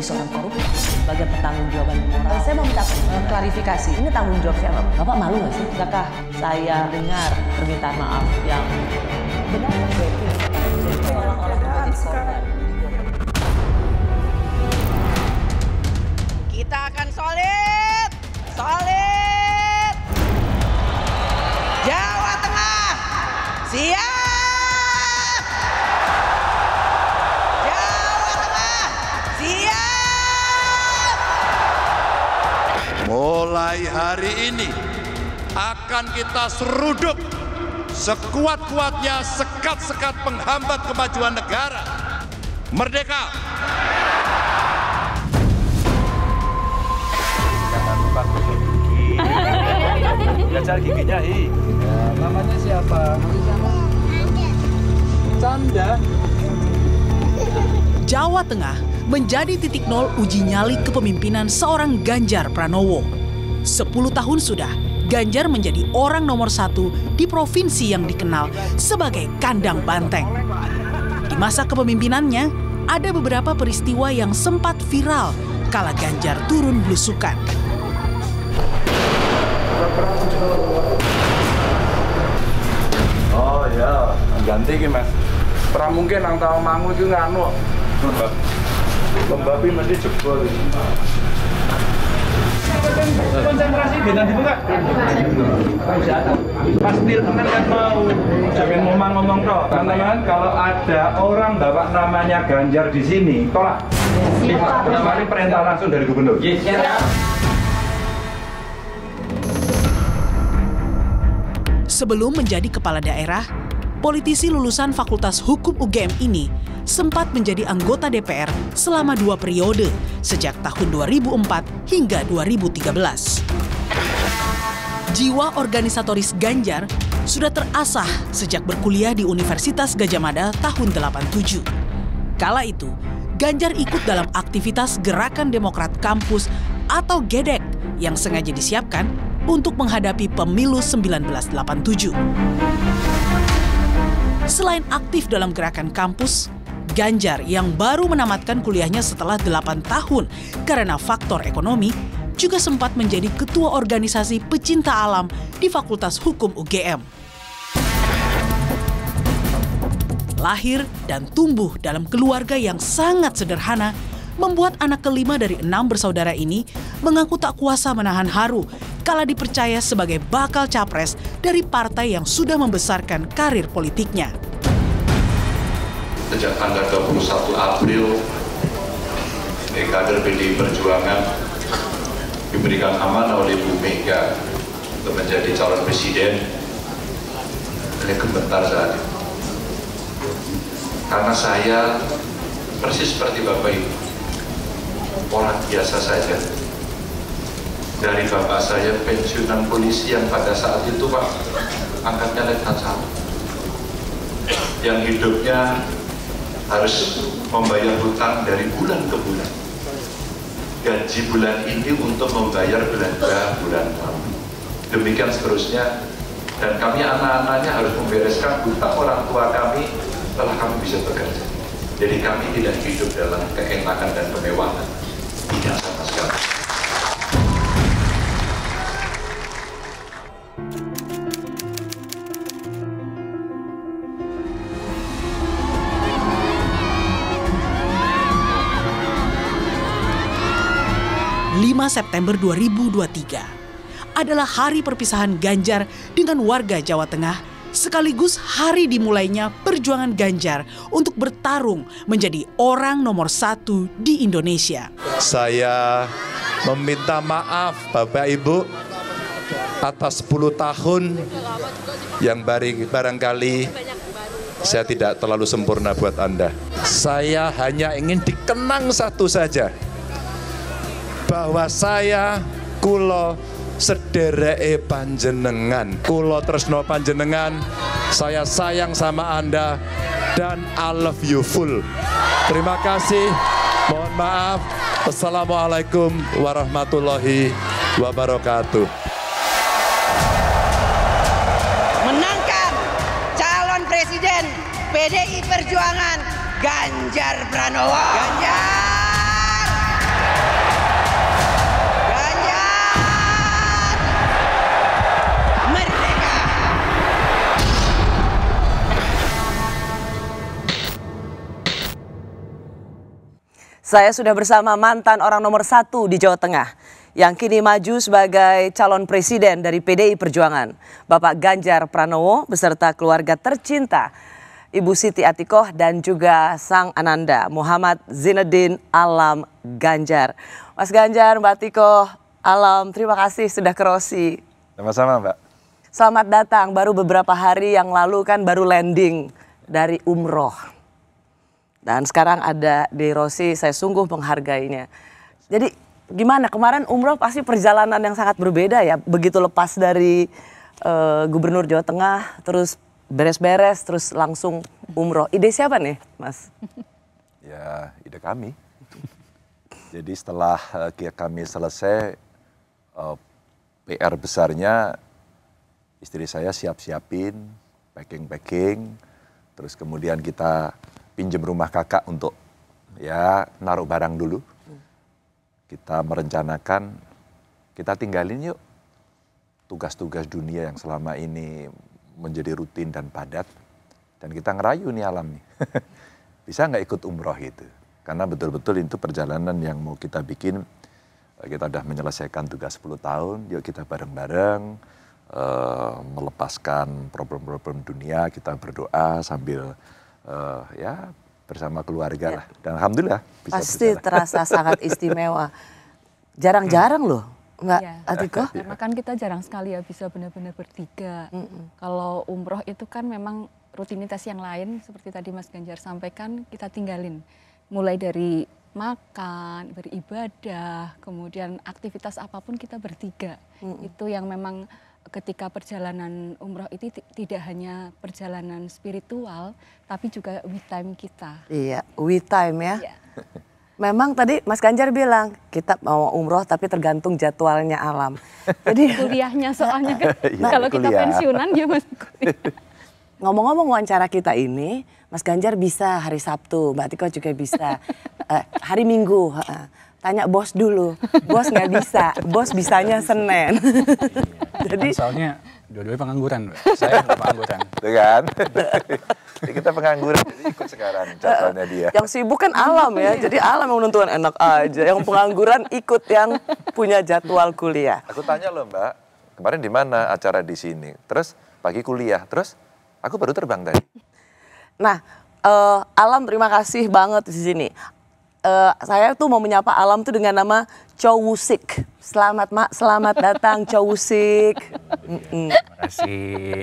menjadi seorang koruptor sebagai pertanggung jawaban moral. Eh, saya mau minta eh, klarifikasi, ini tanggung jawab siapa? Bapak malu nggak sih? Apakah saya dengar permintaan maaf yang benar? Orang-orang Kita akan solid, solid. Jawa Tengah, siap. mulai hari ini akan kita seruduk sekuat-kuatnya sekat-sekat penghambat kemajuan negara. Merdeka! Jangan lupa gigi. Belajar giginya, Hi. Ya, namanya siapa? Canda. Jawa Tengah menjadi titik nol uji nyali kepemimpinan seorang Ganjar Pranowo. 10 tahun sudah, Ganjar menjadi orang nomor satu di provinsi yang dikenal sebagai kandang banteng. Di masa kepemimpinannya, ada beberapa peristiwa yang sempat viral kala Ganjar turun belusukan. Oh ya, ganti ki mas. Pernah mungkin nang mangu itu nganu. Lembab, lembabi mesti jebol konsentrasi dengan gitu dibuka pasti teman kan mau jangan ngomong-ngomong toh teman-teman kalau ada orang bawa namanya Ganjar di sini tolak ini perintah langsung dari gubernur Sebelum menjadi kepala daerah, politisi lulusan Fakultas Hukum UGM ini sempat menjadi anggota DPR selama dua periode, sejak tahun 2004 hingga 2013. Jiwa organisatoris Ganjar sudah terasah sejak berkuliah di Universitas Gajah Mada tahun 87. Kala itu, Ganjar ikut dalam aktivitas Gerakan Demokrat Kampus atau GEDEK yang sengaja disiapkan untuk menghadapi pemilu 1987. Selain aktif dalam gerakan kampus, Ganjar yang baru menamatkan kuliahnya setelah 8 tahun karena faktor ekonomi juga sempat menjadi ketua organisasi pecinta alam di Fakultas Hukum UGM. Lahir dan tumbuh dalam keluarga yang sangat sederhana, membuat anak kelima dari enam bersaudara ini mengaku tak kuasa menahan haru kala dipercaya sebagai bakal capres dari partai yang sudah membesarkan karir politiknya sejak tanggal 21 April di kader PDI Perjuangan diberikan amanah oleh Bu Mega untuk menjadi calon presiden hanya kebentar saat itu karena saya persis seperti Bapak Ibu orang biasa saja dari bapak saya pensiunan polisi yang pada saat itu Pak angkatnya letnan satu yang hidupnya harus membayar hutang dari bulan ke bulan. Gaji bulan ini untuk membayar belanja bulan lalu. Demikian seterusnya. Dan kami anak-anaknya harus membereskan hutang orang tua kami setelah kami bisa bekerja. Jadi kami tidak hidup dalam keenakan dan kemewahan. Tidak sama sekali. 5 September 2023 adalah hari perpisahan Ganjar dengan warga Jawa Tengah sekaligus hari dimulainya perjuangan Ganjar untuk bertarung menjadi orang nomor satu di Indonesia. Saya meminta maaf Bapak Ibu atas 10 tahun yang barangkali saya tidak terlalu sempurna buat Anda. Saya hanya ingin dikenang satu saja bahwa saya kulo sedereke panjenengan kulo tresno panjenengan saya sayang sama anda dan I love you full terima kasih mohon maaf Assalamualaikum warahmatullahi wabarakatuh menangkan calon presiden PDI Perjuangan Ganjar Pranowo Ganjar Saya sudah bersama mantan orang nomor satu di Jawa Tengah yang kini maju sebagai calon presiden dari PDI Perjuangan. Bapak Ganjar Pranowo beserta keluarga tercinta Ibu Siti Atikoh dan juga sang ananda Muhammad Zinedine Alam Ganjar. Mas Ganjar, Mbak Atikoh, Alam, terima kasih sudah ke Rosi. Sama-sama Mbak. Selamat datang, baru beberapa hari yang lalu kan baru landing dari Umroh. Dan sekarang ada di Rosi, saya sungguh menghargainya. Jadi gimana kemarin umroh pasti perjalanan yang sangat berbeda ya. Begitu lepas dari uh, Gubernur Jawa Tengah, terus beres-beres, terus langsung umroh. Ide siapa nih, Mas? Ya, ide kami. Jadi setelah uh, kami selesai, uh, eh, PR besarnya istri saya siap-siapin, packing-packing, terus kemudian kita Pinjam rumah kakak untuk ya naruh barang dulu. Kita merencanakan, kita tinggalin yuk tugas-tugas dunia yang selama ini menjadi rutin dan padat. Dan kita ngerayu nih alam nih. Bisa nggak ikut umroh itu? Karena betul-betul itu perjalanan yang mau kita bikin. Eh, kita sudah menyelesaikan tugas 10 tahun, yuk kita bareng-bareng. Eh, melepaskan problem-problem dunia, kita berdoa sambil uh, ya bersama keluarga ya. lah. Dan alhamdulillah bisa Pasti terasa sangat istimewa. Jarang-jarang hmm. loh. enggak, ya. Atiko? Iya. Karena kan kita jarang sekali ya bisa benar-benar bertiga. Mm -mm. Kalau umroh itu kan memang rutinitas yang lain seperti tadi Mas Ganjar sampaikan kita tinggalin. Mulai dari makan, beribadah, kemudian aktivitas apapun kita bertiga. Mm -mm. Itu yang memang ketika perjalanan umroh itu tidak hanya perjalanan spiritual, tapi juga we time kita. Iya, we time ya. Yeah. Memang tadi Mas Ganjar bilang kita mau umroh tapi tergantung jadwalnya alam. Jadi kuliahnya soalnya kan nah, kalau kuliah. kita pensiunan ya Mas kuliah. Ngomong-ngomong wawancara kita ini, Mas Ganjar bisa hari Sabtu, Mbak Tiko juga bisa uh, hari Minggu. Uh, tanya bos dulu. Bos nggak bisa, bos bisanya Senin. Jadi soalnya dua-duanya pengangguran, saya pengangguran. Tuh kan? Jadi kita pengangguran jadi ikut sekarang contohnya dia. Yang sibuk kan alam ya, jadi alam yang menentukan enak aja. Yang pengangguran ikut yang punya jadwal kuliah. Aku tanya loh mbak, kemarin di mana acara di sini? Terus pagi kuliah, terus aku baru terbang tadi. Nah, uh, Alam terima kasih banget di sini uh, saya tuh mau menyapa alam tuh dengan nama Chowusik, Selamat mak, selamat datang Chowusik, Mm -mm. Terima kasih.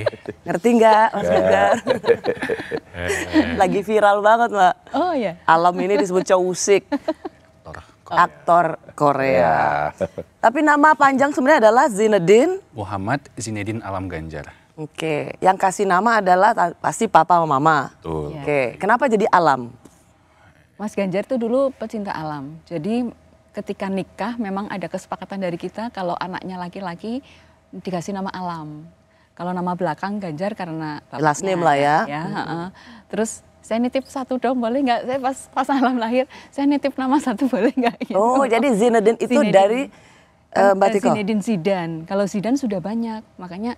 Ngerti nggak Mas Tegar? Iya. Lagi viral banget Mbak. Oh iya. Alam ini disebut Chowusik, Korea. aktor Korea. Ya. Tapi nama panjang sebenarnya adalah Zinedine Muhammad Zinedine Alam Ganjar. Oke, okay. yang kasih nama adalah pasti papa sama mama. Oke, okay. kenapa jadi Alam? Mas Ganjar itu dulu pecinta alam. Jadi ketika nikah memang ada kesepakatan dari kita kalau anaknya laki-laki dikasih nama alam. Kalau nama belakang Ganjar karena last name lah ya. ya mm -hmm. terus saya nitip satu dong boleh nggak? Saya pas pas alam lahir saya nitip nama satu boleh nggak? Gitu. Oh jadi Zinedine itu Zinedine. dari uh, Mbak Tiko. Eh, Zinedine Zidane. Kalau Zidane sudah banyak makanya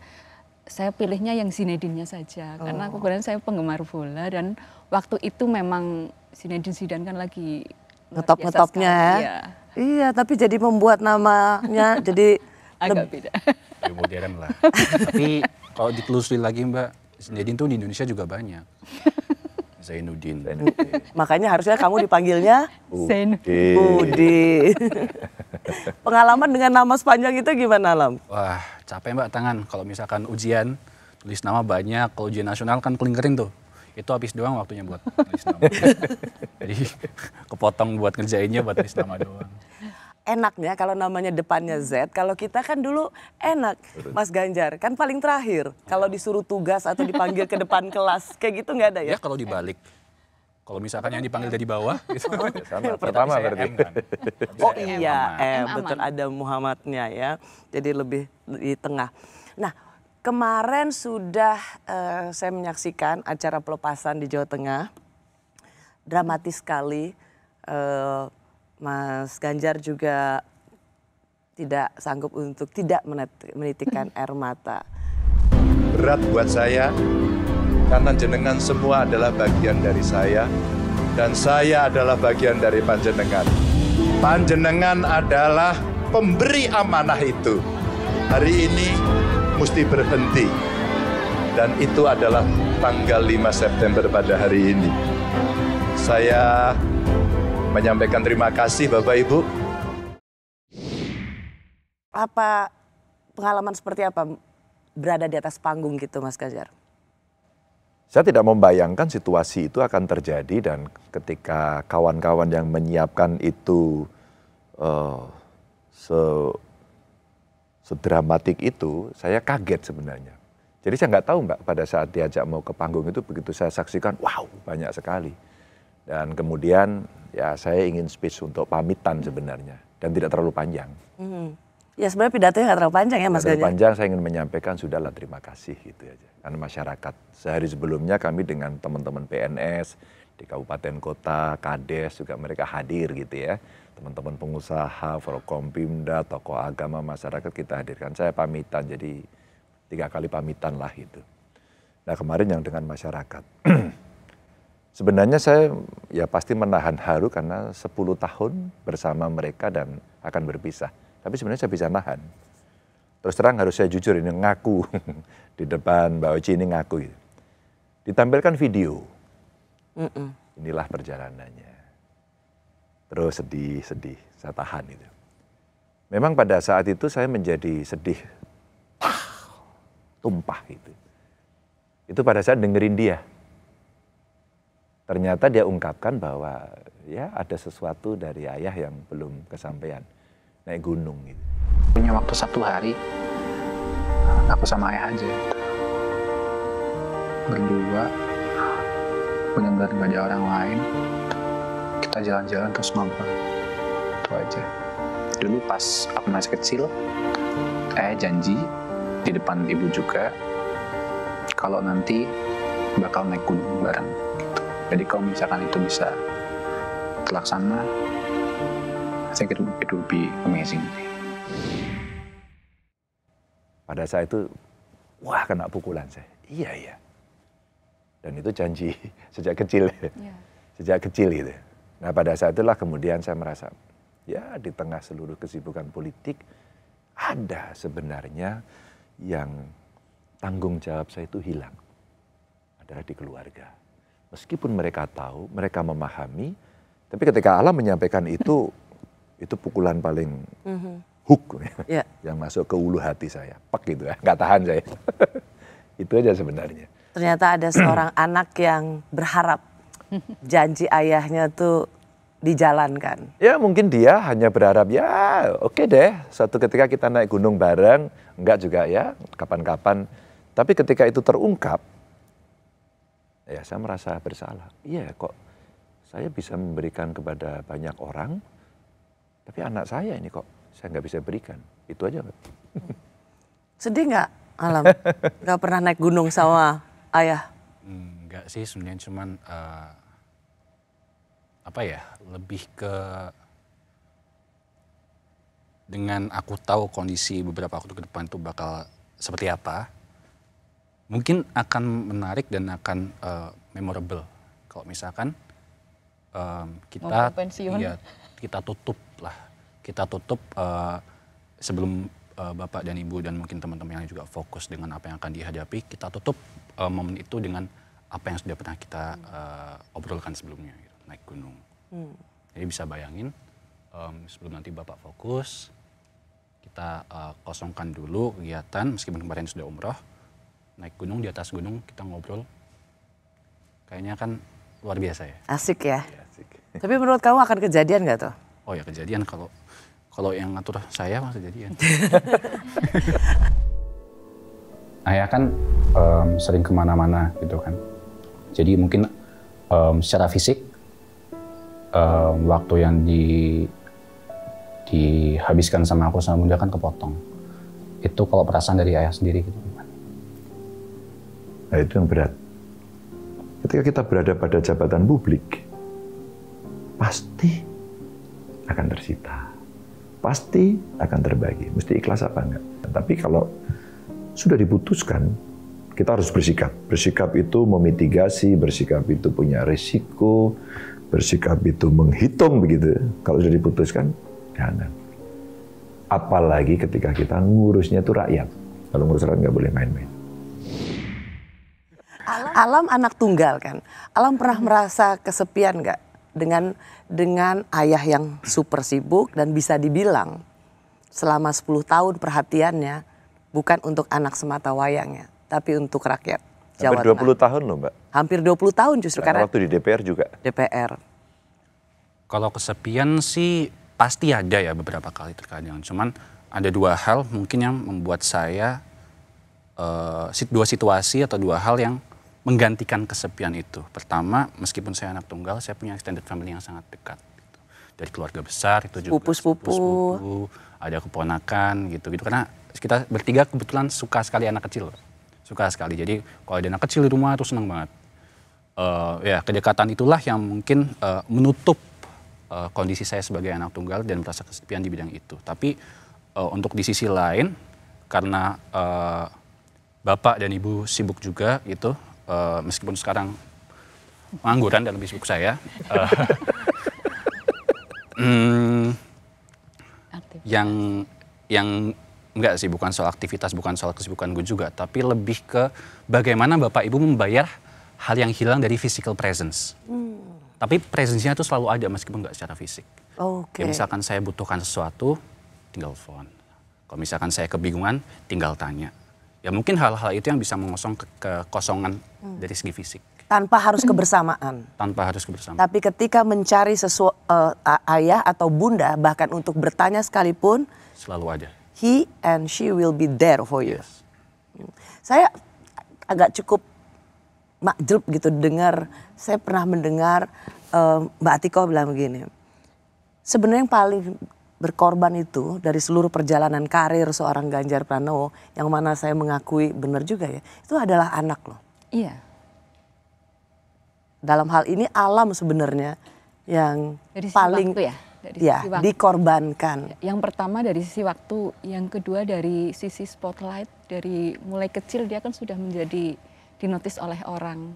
saya pilihnya yang Zinedine-nya saja oh. karena kemudian saya penggemar bola dan waktu itu memang Zinedine Zidane kan lagi ngetop ngetopnya ya. ya. Iya, tapi jadi membuat namanya jadi agak beda. Lebih modern lah. tapi kalau ditelusuri lagi Mbak, Zinedine tuh di Indonesia juga banyak. Zainuddin. Makanya harusnya kamu dipanggilnya Budi. Pengalaman dengan nama sepanjang itu gimana, Lam? Wah, capek Mbak tangan. Kalau misalkan ujian, tulis nama banyak. Kalau ujian nasional kan keling kering tuh itu habis doang waktunya buat nulis nama. Jadi kepotong buat ngerjainnya buat nulis nama doang. Enaknya kalau namanya depannya Z, kalau kita kan dulu enak Mas Ganjar, kan paling terakhir. Kalau disuruh tugas atau dipanggil ke depan kelas, kayak gitu nggak ada ya? Ya kalau dibalik. Kalau misalkan yang dipanggil dari bawah, gitu. Oh, sama, pertama berarti. M, kan? Oh iya, M, betul ada Muhammadnya ya. Jadi lebih di tengah. Nah, Kemarin sudah uh, saya menyaksikan acara pelepasan di Jawa Tengah. Dramatis sekali. Uh, Mas Ganjar juga tidak sanggup untuk tidak menitikkan air mata. Berat buat saya karena jenengan semua adalah bagian dari saya dan saya adalah bagian dari panjenengan. Panjenengan adalah pemberi amanah itu. Hari ini mesti berhenti. Dan itu adalah tanggal 5 September pada hari ini. Saya menyampaikan terima kasih Bapak Ibu. Apa pengalaman seperti apa berada di atas panggung gitu Mas Gajar? Saya tidak membayangkan situasi itu akan terjadi dan ketika kawan-kawan yang menyiapkan itu uh, se sedramatik itu, saya kaget sebenarnya. Jadi saya nggak tahu mbak pada saat diajak mau ke panggung itu begitu saya saksikan, wow banyak sekali. Dan kemudian ya saya ingin speech untuk pamitan hmm. sebenarnya dan tidak terlalu panjang. Hmm. Ya sebenarnya pidatonya nggak terlalu panjang ya Mas Ganjar. panjang saya ingin menyampaikan sudahlah terima kasih gitu aja. Ya, karena masyarakat sehari sebelumnya kami dengan teman-teman PNS di kabupaten kota, kades juga mereka hadir gitu ya teman-teman pengusaha, Forkompimda, tokoh agama, masyarakat kita hadirkan. Saya pamitan, jadi tiga kali pamitan lah itu. Nah kemarin yang dengan masyarakat. Sebenarnya saya ya pasti menahan haru karena 10 tahun bersama mereka dan akan berpisah. Tapi sebenarnya saya bisa nahan. Terus terang harus saya jujur ini ngaku di depan Mbak Oci ini ngaku. Gitu. Ditampilkan video. Inilah perjalanannya terus sedih, sedih, saya tahan itu. Memang pada saat itu saya menjadi sedih, tumpah itu. Itu pada saat dengerin dia. Ternyata dia ungkapkan bahwa ya ada sesuatu dari ayah yang belum kesampaian naik gunung gitu. Punya waktu satu hari aku sama ayah aja berdua Punya benar orang lain kita jalan-jalan terus mampu itu aja dulu pas aku masih kecil ayah eh, janji di depan ibu juga kalau nanti bakal naik gunung bareng jadi kalau misalkan itu bisa terlaksana saya think itu lebih amazing pada saat itu wah kena pukulan saya iya iya dan itu janji sejak kecil yeah. sejak kecil gitu Nah pada saat itulah kemudian saya merasa ya di tengah seluruh kesibukan politik ada sebenarnya yang tanggung jawab saya itu hilang adalah di keluarga. Meskipun mereka tahu, mereka memahami, tapi ketika Allah menyampaikan itu, itu pukulan paling mm-hmm. hook ya, yeah. yang masuk ke ulu hati saya, pek gitu ya, nggak tahan saya. itu aja sebenarnya. Ternyata ada seorang anak yang berharap janji ayahnya tuh dijalankan? Ya mungkin dia hanya berharap ya oke okay deh suatu ketika kita naik gunung bareng, enggak juga ya kapan-kapan. Tapi ketika itu terungkap, ya saya merasa bersalah. Iya kok saya bisa memberikan kepada banyak orang, tapi anak saya ini kok saya nggak bisa berikan. Itu aja. Sedih nggak Alam? nggak pernah naik gunung sama ayah? Hmm enggak sih sebenarnya cuman uh, apa ya lebih ke dengan aku tahu kondisi beberapa waktu ke depan itu bakal seperti apa, mungkin akan menarik dan akan uh, memorable. Kalau misalkan um, kita ya, kita tutup lah, kita tutup uh, sebelum uh, bapak dan ibu dan mungkin teman-teman yang juga fokus dengan apa yang akan dihadapi, kita tutup uh, momen itu dengan apa yang sudah pernah kita uh, obrolkan sebelumnya gitu, naik gunung. Hmm. Jadi bisa bayangin um, sebelum nanti bapak fokus kita uh, kosongkan dulu kegiatan meskipun kemarin sudah umroh naik gunung di atas gunung kita ngobrol kayaknya kan luar biasa ya. Asik ya. Iya, asik. Tapi menurut kamu akan kejadian nggak tuh? Oh ya kejadian kalau kalau yang ngatur saya masa kejadian. Ayah kan um, sering kemana-mana gitu kan. Jadi mungkin um, secara fisik um, waktu yang di dihabiskan sama aku sama bunda kan kepotong. Itu kalau perasaan dari ayah sendiri gitu Nah, itu yang berat. Ketika kita berada pada jabatan publik, pasti akan tersita. Pasti akan terbagi. Mesti ikhlas apa enggak. Tapi kalau sudah diputuskan, kita harus bersikap. Bersikap itu memitigasi, bersikap itu punya risiko, bersikap itu menghitung begitu. Kalau sudah diputuskan, jangan. Ya Apalagi ketika kita ngurusnya itu rakyat. Kalau ngurus rakyat nggak boleh main-main. Alam, anak tunggal kan. Alam pernah hmm. merasa kesepian nggak dengan dengan ayah yang super sibuk dan bisa dibilang selama 10 tahun perhatiannya bukan untuk anak semata wayangnya tapi untuk rakyat Jawa Hampir 20 Tengah. tahun loh Mbak. Hampir 20 tahun justru Karena, karena waktu di DPR juga. DPR. Kalau kesepian sih pasti ada ya beberapa kali terkadang. Cuman ada dua hal mungkin yang membuat saya uh, dua situasi atau dua hal yang menggantikan kesepian itu. Pertama, meskipun saya anak tunggal, saya punya extended family yang sangat dekat. Gitu. Dari keluarga besar itu juga. Pupus pupus. Ada keponakan gitu-gitu. Karena kita bertiga kebetulan suka sekali anak kecil. Suka sekali. Jadi kalau ada anak kecil di rumah tuh senang banget. Uh, ya kedekatan itulah yang mungkin uh, menutup uh, kondisi saya sebagai anak tunggal dan merasa kesepian di bidang itu. Tapi uh, untuk di sisi lain karena uh, bapak dan ibu sibuk juga itu uh, meskipun sekarang pengangguran dan lebih sibuk saya. Uh, mm, yang yang enggak sih bukan soal aktivitas bukan soal kesibukan gue juga tapi lebih ke bagaimana bapak ibu membayar hal yang hilang dari physical presence hmm. tapi presence-nya itu selalu ada meskipun enggak secara fisik okay. ya, misalkan saya butuhkan sesuatu tinggal phone kalau misalkan saya kebingungan tinggal tanya ya mungkin hal-hal itu yang bisa mengosong ke kekosongan hmm. dari segi fisik tanpa harus kebersamaan. Tanpa harus kebersamaan. Tapi ketika mencari sesuatu uh, eh, ayah atau bunda bahkan untuk bertanya sekalipun selalu ada he and she will be there for you. Yes. Saya agak cukup makjub gitu dengar, saya pernah mendengar uh, Mbak Atiko bilang begini, sebenarnya yang paling berkorban itu dari seluruh perjalanan karir seorang Ganjar Pranowo yang mana saya mengakui benar juga ya itu adalah anak loh. Iya. Dalam hal ini alam sebenarnya yang dari paling waktu ya? dari ya, sisi waktu. dikorbankan. Ya, yang pertama dari sisi waktu, yang kedua dari sisi spotlight, dari mulai kecil dia kan sudah menjadi dinotis oleh orang.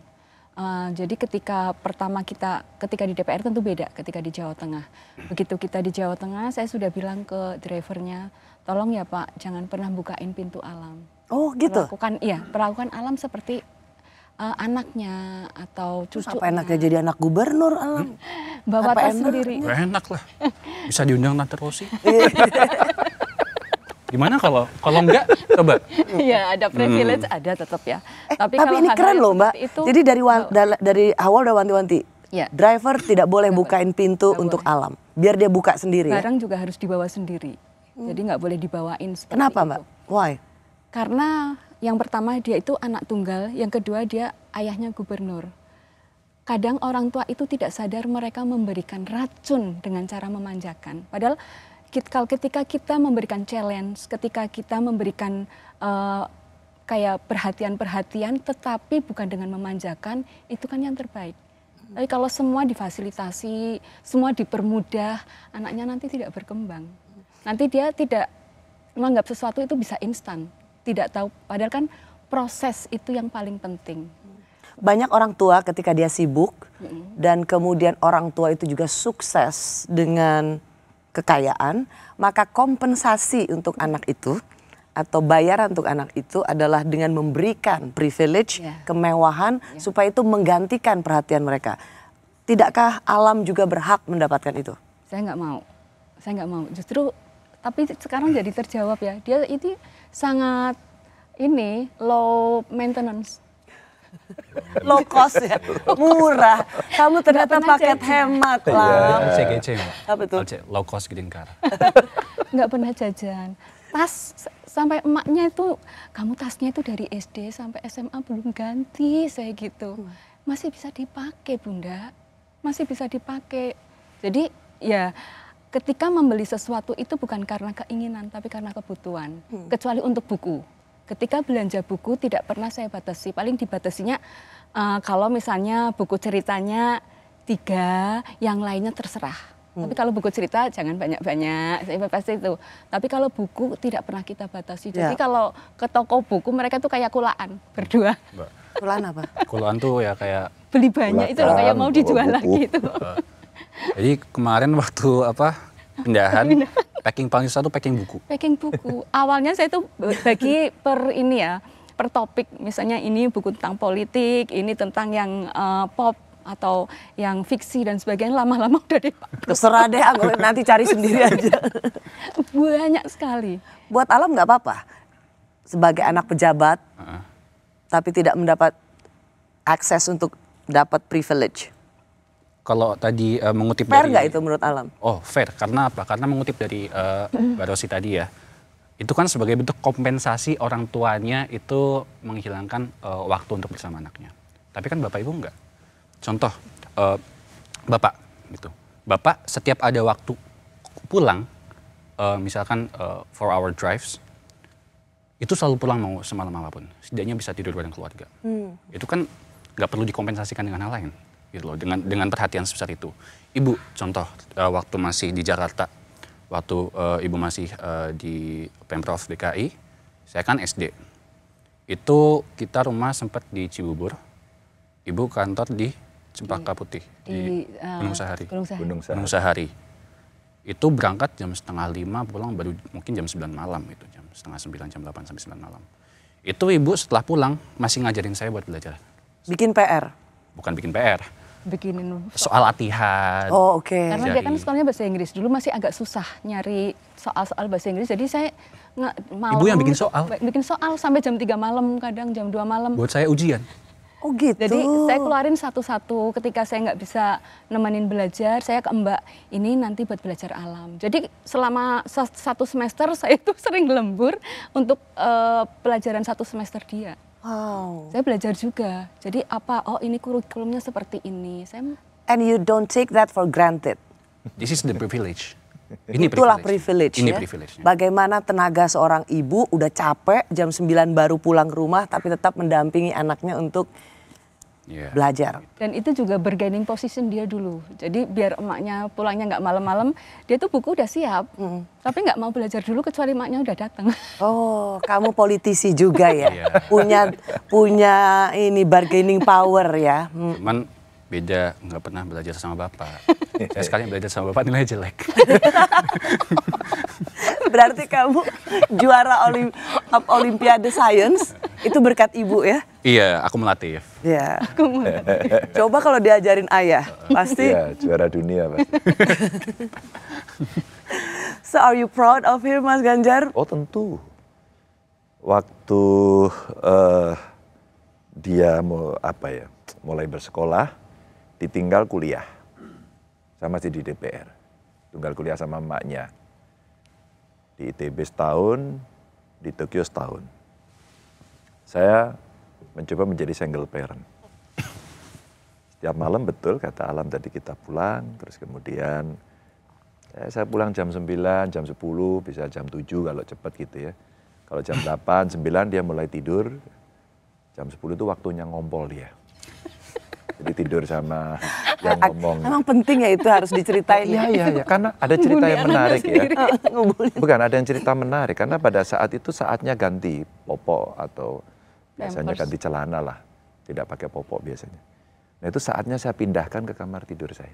Uh, jadi ketika pertama kita, ketika di DPR tentu beda ketika di Jawa Tengah. Begitu kita di Jawa Tengah, saya sudah bilang ke drivernya, tolong ya Pak, jangan pernah bukain pintu alam. Oh gitu? Perlakukan, iya, perlakukan alam seperti uh, anaknya atau cucu. Apa enaknya jadi anak gubernur alam? Hmm? Bapak apa enak? sendiri. Enak? enak lah. Bisa diundang Tante Rosi. Iya. Gimana kalau kalau enggak coba? Iya, ada privilege hmm. ada tetap ya. Eh, tapi tapi ini keren loh, Mbak. Itu, jadi dari wan, oh. da, dari awal udah wanti-wanti. Ya. Driver tidak boleh gak bukain boleh. pintu gak untuk boleh. alam. Biar dia buka sendiri. Barang ya? juga harus dibawa sendiri. Hmm. Jadi nggak boleh dibawain. Kenapa, itu. Mbak? Why? Karena yang pertama dia itu anak tunggal, yang kedua dia ayahnya gubernur. Kadang orang tua itu tidak sadar mereka memberikan racun dengan cara memanjakan. Padahal kalau ketika kita memberikan challenge, ketika kita memberikan uh, kayak perhatian-perhatian, tetapi bukan dengan memanjakan, itu kan yang terbaik. Tapi kalau semua difasilitasi, semua dipermudah, anaknya nanti tidak berkembang. Nanti dia tidak menganggap sesuatu itu bisa instan tidak tahu. Padahal kan proses itu yang paling penting. Banyak orang tua ketika dia sibuk mm -hmm. dan kemudian orang tua itu juga sukses dengan kekayaan, maka kompensasi untuk anak itu atau bayaran untuk anak itu adalah dengan memberikan privilege, yeah. kemewahan yeah. supaya itu menggantikan perhatian mereka. Tidakkah alam juga berhak mendapatkan itu? Saya nggak mau, saya nggak mau. Justru tapi sekarang jadi terjawab ya. Dia itu sangat ini low maintenance. low cost ya, murah. Kamu ternyata paket hemat iya. lah. Iya, mbak. Apa itu? low cost gede enggak pernah jajan. Tas sampai emaknya itu, kamu tasnya itu dari SD sampai SMA belum ganti saya gitu. Hmm. Masih bisa dipakai bunda, masih bisa dipakai. Jadi ya ketika membeli sesuatu itu bukan karena keinginan tapi karena kebutuhan hmm. kecuali untuk buku ketika belanja buku tidak pernah saya batasi paling dibatasinya uh, kalau misalnya buku ceritanya tiga yang lainnya terserah hmm. tapi kalau buku cerita jangan banyak-banyak saya pasti itu tapi kalau buku tidak pernah kita batasi jadi yeah. kalau ke toko buku mereka tuh kayak kulaan berdua kulaan apa kulaan tuh ya kayak beli banyak Kulakan, itu loh kayak mau dijual buku. lagi itu jadi kemarin waktu apa pindahan packing paling susah itu packing buku. Packing buku. Awalnya saya itu bagi per ini ya, per topik. Misalnya ini buku tentang politik, ini tentang yang uh, pop atau yang fiksi dan sebagainya lama-lama udah di terserah deh aku nanti cari sendiri aja banyak sekali buat alam nggak apa-apa sebagai anak pejabat uh -uh. tapi tidak mendapat akses untuk dapat privilege kalau tadi uh, mengutip fair dari... Fair itu menurut Alam? Oh fair, karena apa? Karena mengutip dari uh, Mbak Rosi tadi ya, itu kan sebagai bentuk kompensasi orang tuanya itu menghilangkan uh, waktu untuk bersama anaknya. Tapi kan Bapak Ibu enggak. Contoh, uh, Bapak gitu. Bapak setiap ada waktu pulang, uh, misalkan uh, for hour drives, itu selalu pulang mau semalam apapun. Setidaknya bisa tidur bareng keluarga. Hmm. Itu kan nggak perlu dikompensasikan dengan hal lain gitu loh dengan dengan perhatian sebesar itu. Ibu contoh uh, waktu masih di Jakarta, waktu uh, ibu masih uh, di Pemprov DKI, saya kan SD. Itu kita rumah sempat di Cibubur, ibu kantor di Cempaka Putih di, di uh, Gunung Sahari. Gunung Sahari. Gunung Sahari. Gunung Sahari. Itu berangkat jam setengah lima, pulang baru mungkin jam sembilan malam itu jam setengah sembilan, jam delapan sampai sembilan malam. Itu ibu setelah pulang masih ngajarin saya buat belajar. Bikin PR? Bukan bikin PR, bikinin soal, latihan. Oh oke. Okay. Karena jadi, dia kan sekolahnya bahasa Inggris dulu masih agak susah nyari soal-soal bahasa Inggris. Jadi saya nggak mau. Ibu yang bikin soal. Bikin soal sampai jam 3 malam kadang jam 2 malam. Buat saya ujian. Oh gitu. Jadi saya keluarin satu-satu ketika saya nggak bisa nemenin belajar, saya ke Mbak ini nanti buat belajar alam. Jadi selama satu semester saya itu sering lembur untuk uh, pelajaran satu semester dia. Wow. Saya belajar juga. Jadi apa? Oh ini kurikulumnya seperti ini. Saya And you don't take that for granted. This is the privilege. Ini Itulah privilege. privilege ini ya. privilege. Bagaimana tenaga seorang ibu udah capek jam 9 baru pulang ke rumah tapi tetap mendampingi anaknya untuk yeah. belajar. Dan itu juga bargaining position dia dulu. Jadi biar emaknya pulangnya nggak malam-malam, dia tuh buku udah siap, mm. tapi nggak mau belajar dulu kecuali emaknya udah datang. Oh, kamu politisi juga ya, yeah. punya punya ini bargaining power ya. Hmm. Cuman beda nggak pernah belajar sama bapak saya sekali belajar sama bapak nilai jelek berarti kamu juara olim olimpiade science itu berkat ibu ya iya akumulatif iya akumulatif coba kalau diajarin ayah pasti ya, juara dunia pasti so are you proud of him mas Ganjar oh tentu waktu uh, dia mau apa ya mulai bersekolah ditinggal kuliah. Saya masih di DPR. Tunggal kuliah sama emaknya. Di ITB setahun, di Tokyo setahun. Saya mencoba menjadi single parent. Setiap malam betul kata Alam tadi kita pulang, terus kemudian saya, eh, saya pulang jam 9, jam 10, bisa jam 7 kalau cepat gitu ya. Kalau jam 8, 9 dia mulai tidur, jam 10 itu waktunya ngompol dia jadi tidur sama yang ngomong. Emang penting ya itu harus diceritain. Iya ya. iya ya. karena ada cerita yang menarik ya. Bukan ada yang cerita menarik karena pada saat itu saatnya ganti popok atau biasanya ganti celana lah, tidak pakai popok biasanya. Nah itu saatnya saya pindahkan ke kamar tidur saya.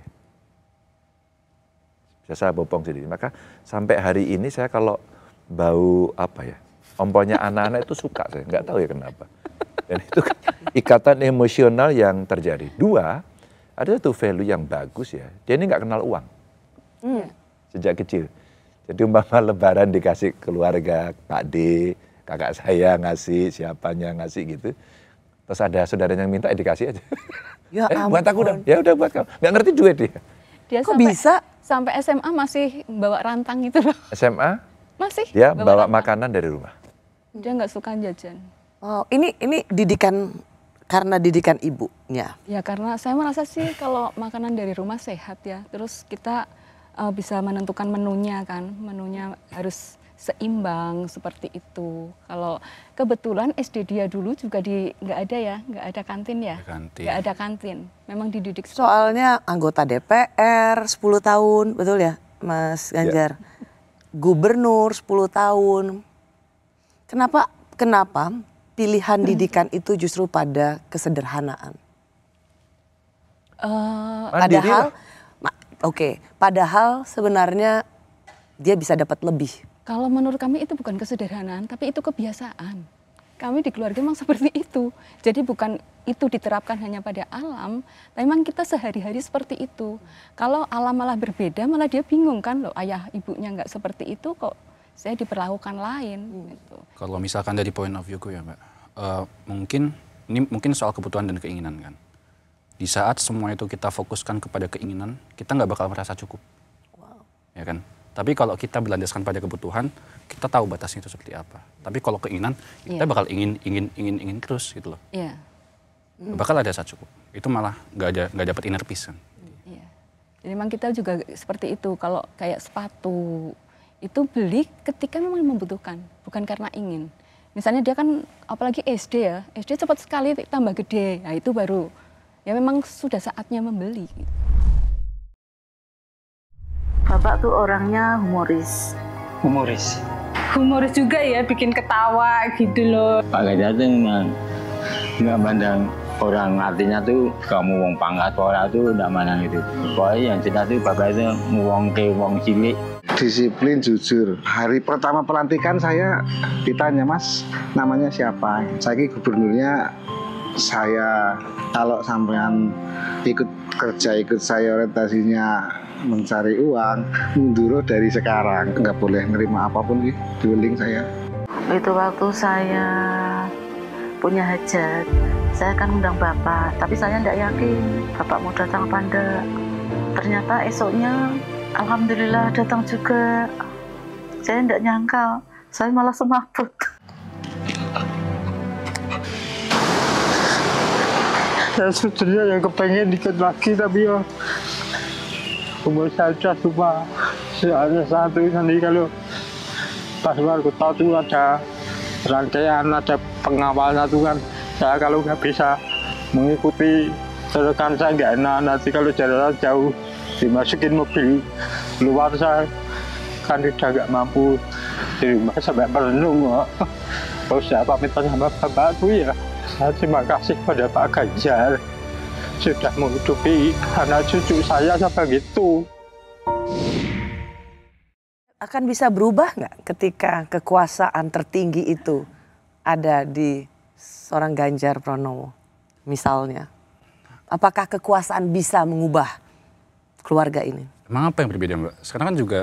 Saya bopong sendiri. Maka sampai hari ini saya kalau bau apa ya, omponya anak-anak itu suka saya, nggak tahu ya kenapa. Dan itu kan ikatan emosional yang terjadi. Dua, ada satu value yang bagus ya. Dia ini nggak kenal uang. Mm. Sejak kecil. Jadi umpama lebaran dikasih keluarga, Pak D, kakak saya ngasih, siapanya ngasih gitu. Terus ada saudara yang minta, eh, dikasih aja. Ya eh, buat aku dong. Ya udah buat kamu. Gak ngerti duit dia. dia Kok sampai, bisa? Sampai SMA masih bawa rantang gitu? loh. SMA? Masih. Dia bawa, bawa makanan dari rumah. Dia nggak suka jajan oh ini ini didikan karena didikan ibunya. Ya karena saya merasa sih kalau makanan dari rumah sehat ya. Terus kita uh, bisa menentukan menunya kan, menunya harus seimbang seperti itu. Kalau kebetulan SD dia dulu juga di nggak ada ya, nggak ada kantin ya, nggak ada kantin. Memang dididik. Soalnya anggota DPR 10 tahun, betul ya, Mas ya. Ganjar? Ya. Gubernur 10 tahun. Kenapa? Kenapa pilihan didikan itu justru pada kesederhanaan. Uh, padahal, oke, okay, padahal sebenarnya dia bisa dapat lebih. Kalau menurut kami itu bukan kesederhanaan, tapi itu kebiasaan. Kami di keluarga memang seperti itu. Jadi bukan itu diterapkan hanya pada alam, tapi memang kita sehari-hari seperti itu. Kalau alam malah berbeda, malah dia bingung kan loh, ayah ibunya nggak seperti itu kok saya diperlakukan lain. Hmm. Gitu. Kalau misalkan dari point of view ya mbak, uh, mungkin ini mungkin soal kebutuhan dan keinginan kan. Di saat semua itu kita fokuskan kepada keinginan, kita nggak bakal merasa cukup, wow. ya kan? Tapi kalau kita berlandaskan pada kebutuhan, kita tahu batasnya itu seperti apa. Tapi kalau keinginan, yeah. kita iya. bakal ingin, ingin, ingin, ingin terus gitu loh. Yeah. Mm. Bakal ada saat cukup. Itu malah nggak ada nggak dapat inner peace kan. Yeah. Jadi memang kita juga seperti itu. Kalau kayak sepatu itu beli ketika memang membutuhkan, bukan karena ingin misalnya dia kan apalagi SD ya SD cepat sekali tambah gede nah itu baru ya memang sudah saatnya membeli Bapak tuh orangnya humoris humoris humoris juga ya bikin ketawa gitu loh Pak Gajah tuh nggak pandang orang artinya tuh kamu wong pangkat orang tuh ndak mana gitu pokoknya yang cerita tuh bapak itu wong ke wong cilik disiplin jujur hari pertama pelantikan saya ditanya mas namanya siapa saya ini gubernurnya saya kalau sampean ikut kerja ikut saya orientasinya mencari uang mundur dari sekarang nggak boleh nerima apapun gitu dueling saya itu waktu saya punya hajat saya akan undang bapak tapi saya tidak yakin bapak mau datang apa enggak ternyata esoknya Alhamdulillah datang juga. Saya tidak nyangka, saya malah semaput. Saya sebetulnya yang kepengen dikit lagi tapi ya umur saya cuma hanya satu nanti kalau pas luar kota itu ada rangkaian ada pengawalnya itu kan saya kalau nggak bisa mengikuti rekan saya nggak enak nanti kalau jalan jauh dimasukin mobil luar saya kan tidak nggak mampu di rumah sampai merenung kok terus saya pamit sama itu ya saya terima kasih pada Pak Ganjar sudah menghidupi anak cucu saya sampai gitu akan bisa berubah nggak ketika kekuasaan tertinggi itu ada di seorang Ganjar Pranowo misalnya? Apakah kekuasaan bisa mengubah keluarga ini. Emang apa yang berbeda mbak? Sekarang kan juga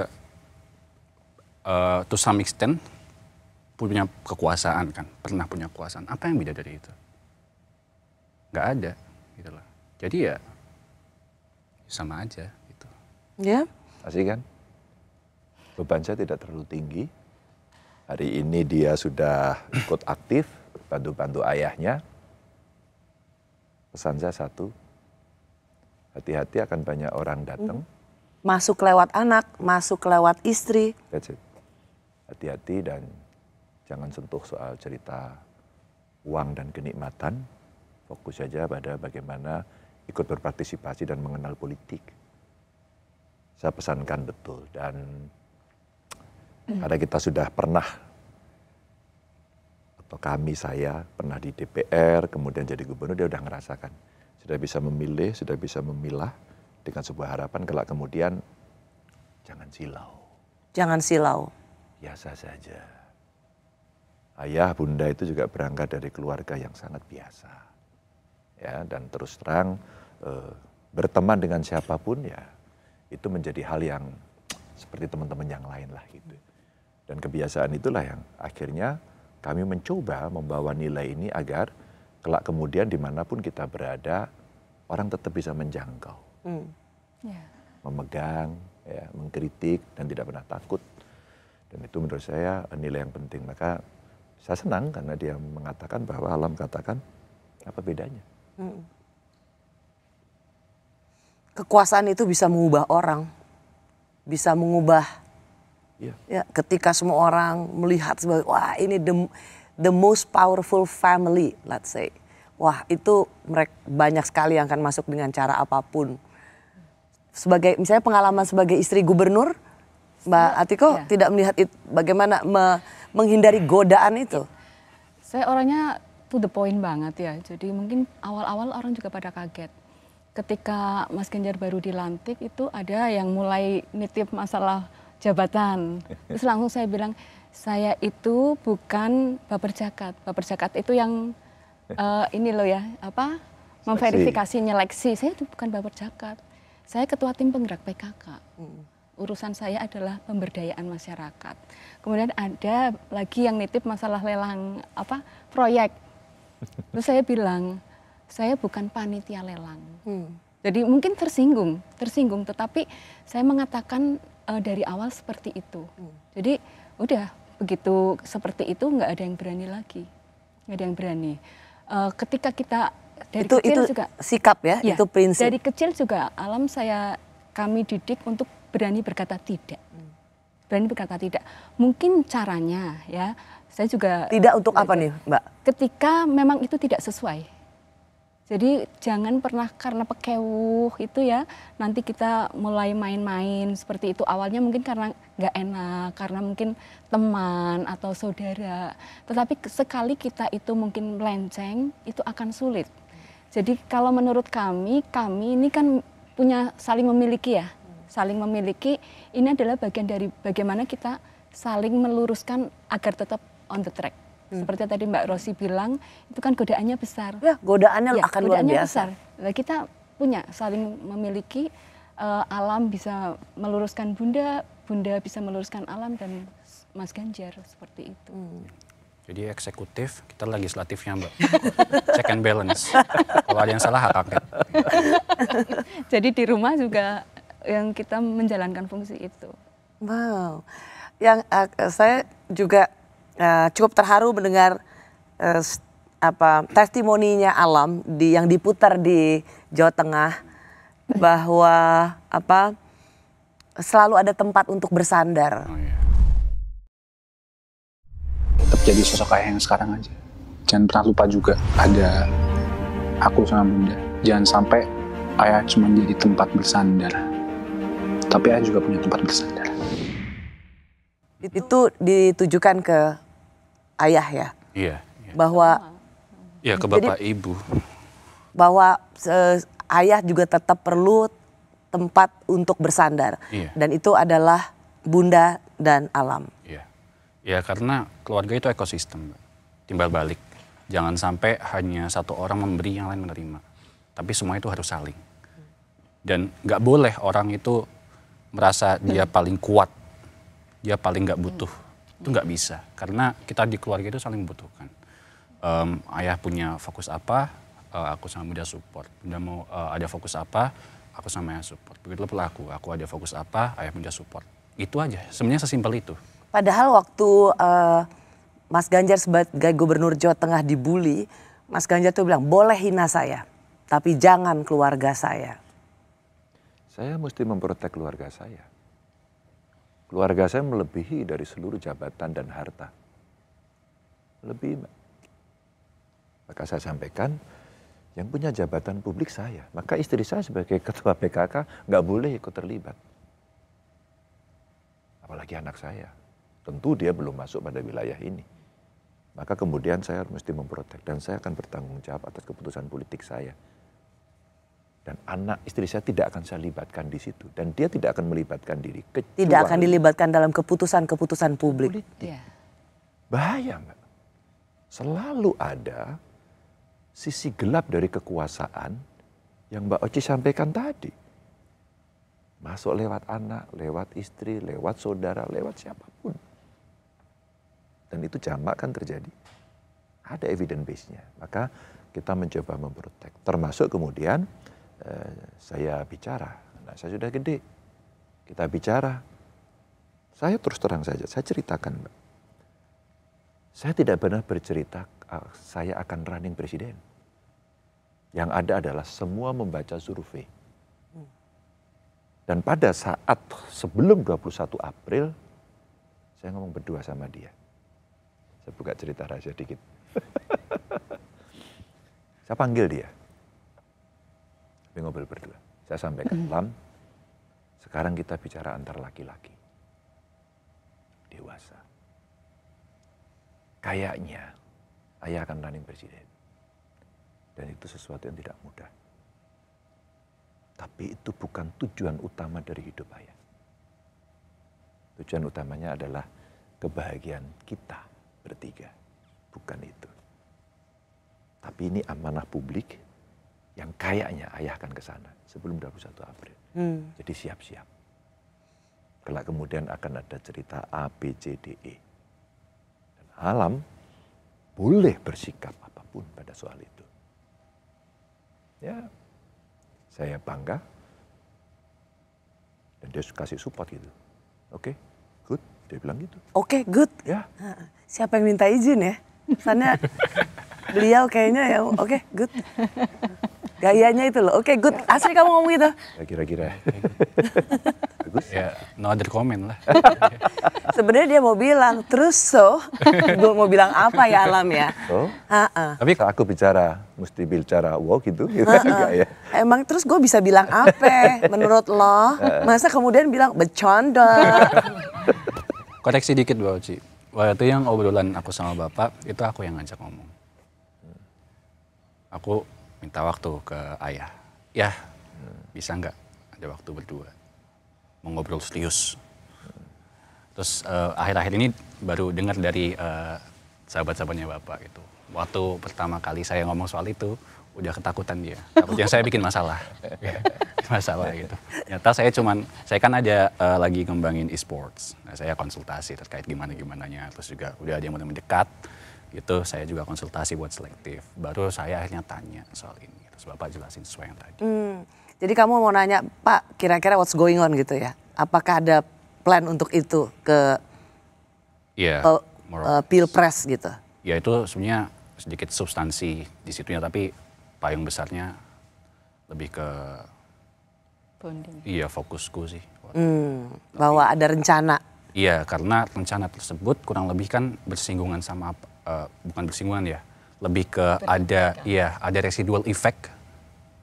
uh, to some extent punya kekuasaan kan, pernah punya kekuasaan. Apa yang beda dari itu? Gak ada, gitu loh. Jadi ya sama aja gitu. Ya. Yeah. Asik kan? Beban saya tidak terlalu tinggi. Hari ini dia sudah ikut aktif, bantu-bantu ayahnya. Pesan saya satu, hati-hati akan banyak orang datang. Mm-hmm. Masuk lewat anak, masuk lewat istri. Hati-hati dan jangan sentuh soal cerita uang dan kenikmatan. Fokus saja pada bagaimana ikut berpartisipasi dan mengenal politik. Saya pesankan betul dan mm. ada karena kita sudah pernah atau kami saya pernah di DPR kemudian jadi gubernur dia udah ngerasakan sudah bisa memilih, sudah bisa memilah dengan sebuah harapan kelak kemudian jangan silau. Jangan silau. Biasa saja. Ayah, bunda itu juga berangkat dari keluarga yang sangat biasa. Ya, dan terus terang e, berteman dengan siapapun ya itu menjadi hal yang seperti teman-teman yang lain lah gitu. Dan kebiasaan itulah yang akhirnya kami mencoba membawa nilai ini agar kelak kemudian dimanapun kita berada orang tetap bisa menjangkau, mm. yeah. memegang, ya, mengkritik dan tidak pernah takut. Dan itu menurut saya nilai yang penting. Maka saya senang karena dia mengatakan bahwa alam katakan apa bedanya. Mm. Kekuasaan itu bisa mengubah orang, bisa mengubah. Yeah. Ya, ketika semua orang melihat sebagai wah ini dem the most powerful family, let's say. Wah, itu mereka banyak sekali yang akan masuk dengan cara apapun. Sebagai misalnya pengalaman sebagai istri gubernur, Mbak Atiko ya. tidak melihat itu, bagaimana me, menghindari godaan itu. Saya orangnya to the point banget ya. Jadi mungkin awal-awal orang juga pada kaget. Ketika Mas Ganjar baru dilantik itu ada yang mulai nitip masalah jabatan. Terus langsung saya bilang, saya itu bukan baper jakat. Baper jakat itu yang uh, ini loh ya, apa? Memverifikasi nyeleksi. Saya itu bukan baper jakat. Saya ketua tim penggerak PKK. Hmm. Urusan saya adalah pemberdayaan masyarakat. Kemudian ada lagi yang nitip masalah lelang apa? proyek. Terus saya bilang, saya bukan panitia lelang. Hmm. Jadi mungkin tersinggung, tersinggung. Tetapi saya mengatakan uh, dari awal seperti itu. Hmm. Jadi udah begitu seperti itu nggak ada yang berani lagi nggak ada yang berani uh, ketika kita dari itu, kecil itu juga sikap ya, ya itu prinsip dari kecil juga alam saya kami didik untuk berani berkata tidak berani berkata tidak mungkin caranya ya saya juga tidak untuk apa gitu. nih mbak ketika memang itu tidak sesuai jadi jangan pernah karena pekewuh itu ya nanti kita mulai main-main seperti itu awalnya mungkin karena nggak enak karena mungkin teman atau saudara tetapi sekali kita itu mungkin melenceng itu akan sulit. Jadi kalau menurut kami kami ini kan punya saling memiliki ya saling memiliki ini adalah bagian dari bagaimana kita saling meluruskan agar tetap on the track. Hmm. Seperti tadi Mbak Rosi bilang, itu kan godaannya besar. Ya, godaannya ya, akan godaannya luar biasa. besar. Nah, kita punya saling memiliki uh, alam bisa meluruskan Bunda, Bunda bisa meluruskan alam dan Mas Ganjar seperti itu. Hmm. Jadi eksekutif, kita legislatifnya mbak. Check and balance. Kalau ada yang salah hak angket. Jadi di rumah juga yang kita menjalankan fungsi itu. Wow. Yang uh, saya juga uh, cukup terharu mendengar uh, apa testimoninya Alam di yang diputar di Jawa Tengah bahwa apa selalu ada tempat untuk bersandar. Oh, iya. Tetap jadi sosok ayah yang sekarang aja. Jangan pernah lupa juga ada aku sama bunda. Jangan sampai ayah cuma jadi tempat bersandar. Tapi ayah juga punya tempat bersandar. Itu ditujukan ke ayah ya. Iya. yeah. Bahwa ya ke bapak jadi, ibu. Bahwa se eh, ayah juga tetap perlu tempat untuk bersandar. Iya. Dan itu adalah bunda dan alam. Iya. Ya karena keluarga itu ekosistem, timbal balik. Jangan sampai hanya satu orang memberi yang lain menerima. Tapi semua itu harus saling. Dan nggak boleh orang itu merasa dia hmm. paling kuat, dia paling nggak butuh. Hmm itu nggak bisa karena kita di keluarga itu saling membutuhkan. Um, ayah punya fokus apa, uh, aku sama dia support. Bunda mau uh, ada fokus apa, aku sama ayah support. Begitu pula aku, aku ada fokus apa, ayah bunda support. Itu aja. Sebenarnya sesimpel itu. Padahal waktu uh, Mas Ganjar sebagai gubernur Jawa Tengah dibully, Mas Ganjar tuh bilang boleh hina saya, tapi jangan keluarga saya. Saya mesti memprotek keluarga saya. Keluarga saya melebihi dari seluruh jabatan dan harta. Lebih. Maka saya sampaikan, yang punya jabatan publik saya. Maka istri saya sebagai ketua PKK nggak boleh ikut terlibat. Apalagi anak saya. Tentu dia belum masuk pada wilayah ini. Maka kemudian saya harus mesti memprotek dan saya akan bertanggung jawab atas keputusan politik saya dan anak istri saya tidak akan saya libatkan di situ dan dia tidak akan melibatkan diri kecuali tidak akan dilibatkan dalam keputusan-keputusan publik politik. Iya. bahaya mbak selalu ada sisi gelap dari kekuasaan yang mbak Oci sampaikan tadi masuk lewat anak lewat istri lewat saudara lewat siapapun dan itu jamak kan terjadi ada evidence base-nya maka kita mencoba memprotek termasuk kemudian Eh, saya bicara. Nah, saya sudah gede. Kita bicara. Saya terus terang saja, saya ceritakan, Saya tidak pernah bercerita eh, saya akan running presiden. Yang ada adalah semua membaca survei. Dan pada saat sebelum 21 April, saya ngomong berdua sama dia. Saya buka cerita rahasia dikit. saya panggil dia kami ngobrol berdua. Saya sampaikan, mm. Lam, sekarang kita bicara antar laki-laki. Dewasa. Kayaknya ayah akan running presiden. Dan itu sesuatu yang tidak mudah. Tapi itu bukan tujuan utama dari hidup ayah. Tujuan utamanya adalah kebahagiaan kita bertiga. Bukan itu. Tapi ini amanah publik yang kayaknya ayah akan ke sana sebelum 21 April. Hmm. Jadi siap-siap. Kelak kemudian akan ada cerita A, B, C, D, E. Dan alam boleh bersikap apapun pada soal itu. Ya, saya bangga. Dan dia kasih support gitu. Oke, okay, good. Dia bilang gitu. Oke, okay, good. Ya. Siapa yang minta izin ya? Karena beliau kayaknya ya oke, okay, good. Gayanya itu loh. Oke, okay, good. Asli kamu ngomong gitu. Ya, kira-kira. Bagus. Ya, no other comment lah. Sebenarnya dia mau bilang, terus so, gue mau bilang apa ya Alam ya? Oh. Uh-uh. Tapi kalau aku bicara, mesti bicara wow gitu. gitu uh-uh. Enggak, ya. Emang terus gue bisa bilang apa menurut lo? Masa kemudian bilang, bercanda. Koreksi dikit Mbak Uci. Waktu yang obrolan aku sama Bapak, itu aku yang ngajak ngomong. Hmm. Aku minta waktu ke ayah. Ya, bisa nggak ada waktu berdua? Mengobrol serius. Terus akhir eh, akhir-akhir ini baru dengar dari uh, sahabat-sahabatnya Bapak itu Waktu pertama kali saya ngomong soal itu, udah ketakutan dia. Takutnya saya bikin masalah. masalah gitu. Nyata saya cuman, saya kan ada uh, lagi ngembangin e-sports. Nah, saya konsultasi terkait gimana-gimananya. Terus juga udah ada yang mau mendekat itu saya juga konsultasi buat selektif. Baru saya akhirnya tanya soal ini. Terus Bapak jelasin sesuai yang tadi. Hmm. Jadi kamu mau nanya, Pak kira-kira what's going on gitu ya? Apakah ada plan untuk itu ke yeah, uh, uh, pilpres gitu? Ya itu sebenarnya sedikit substansi di situnya, tapi payung besarnya lebih ke bonding. Iya fokusku sih. Hmm, bahwa ada rencana. Iya karena rencana tersebut kurang lebih kan bersinggungan sama apa uh, bukan bersinggungan ya, lebih ke ada ya ada residual effect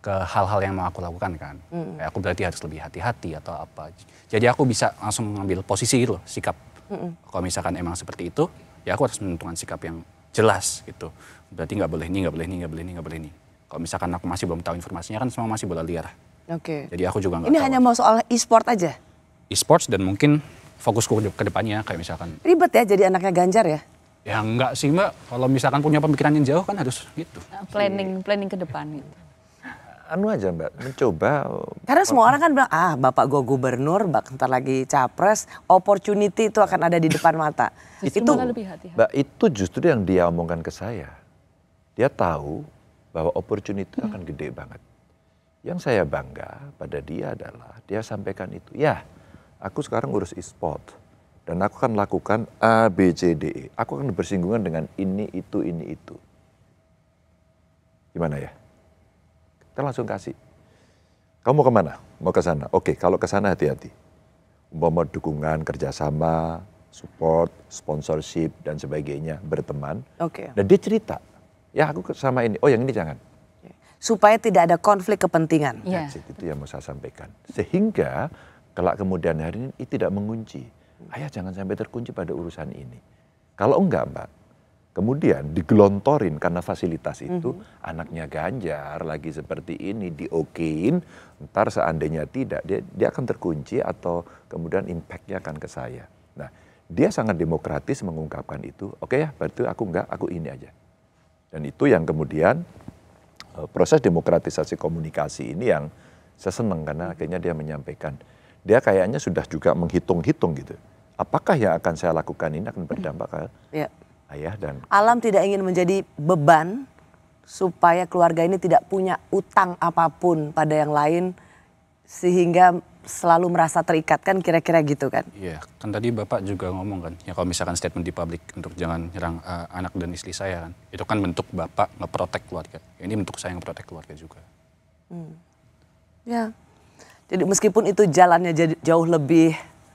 ke hal-hal yang mau aku lakukan kan. Mm. aku berarti harus lebih hati-hati atau apa. Jadi aku bisa langsung mengambil posisi gitu loh, sikap. -mm. Kalau misalkan emang seperti itu, ya aku harus menentukan sikap yang jelas gitu. Berarti nggak boleh ini, nggak boleh ini, nggak boleh ini, nggak boleh ini. Kalau misalkan aku masih belum tahu informasinya kan semua masih bola liar. Oke. Okay. Jadi aku juga nggak Ini tahu. hanya mau soal e-sport aja? E-sports dan mungkin fokusku ke depannya kayak misalkan. Ribet ya jadi anaknya Ganjar ya? Ya enggak sih Mbak, kalau misalkan punya pemikiran yang jauh kan harus gitu. Nah, planning, planning ke depan gitu anu aja mbak, mencoba. Eh, Karena semua orang kan bilang, ah bapak gue gubernur, mbak ntar lagi capres, opportunity itu akan ada di depan mata. itu, itu lebih hati -hati. mbak itu justru yang dia omongkan ke saya. Dia tahu bahwa opportunity hmm. akan gede banget. Yang saya bangga pada dia adalah dia sampaikan itu, ya aku sekarang urus e-sport dan aku akan lakukan A, B, C, D, E. Aku akan bersinggungan dengan ini, itu, ini, itu. Gimana ya? Kita langsung kasih. Kamu mau kemana? Mau ke sana? Oke, kalau ke sana hati-hati. Umpama dukungan, kerjasama, support, sponsorship, dan sebagainya, berteman. Oke. Okay. Dan dia cerita, ya aku sama ini, oh yang ini jangan supaya tidak ada konflik kepentingan. Yeah. itu yang mau saya sampaikan. Sehingga kelak kemudian hari ini tidak mengunci. Ayah jangan sampai terkunci pada urusan ini. Kalau enggak, Mbak, kemudian digelontorin karena fasilitas itu, mm-hmm. anaknya Ganjar lagi seperti ini di diokein, ntar seandainya tidak dia dia akan terkunci atau kemudian impactnya akan ke saya. Nah, dia sangat demokratis mengungkapkan itu. Oke okay ya, berarti aku enggak, aku ini aja. Dan itu yang kemudian eh, proses demokratisasi komunikasi ini yang saya senang karena akhirnya dia menyampaikan. Dia kayaknya sudah juga menghitung-hitung gitu apakah yang akan saya lakukan ini akan berdampak ke ya. ayah dan alam tidak ingin menjadi beban supaya keluarga ini tidak punya utang apapun pada yang lain sehingga selalu merasa terikat kan kira-kira gitu kan? Iya, kan tadi Bapak juga ngomong kan, ya kalau misalkan statement di publik untuk jangan nyerang uh, anak dan istri saya kan, itu kan bentuk Bapak ngeprotek keluarga. Ini bentuk saya ngeprotek keluarga juga. Hmm. Ya, jadi meskipun itu jalannya jauh lebih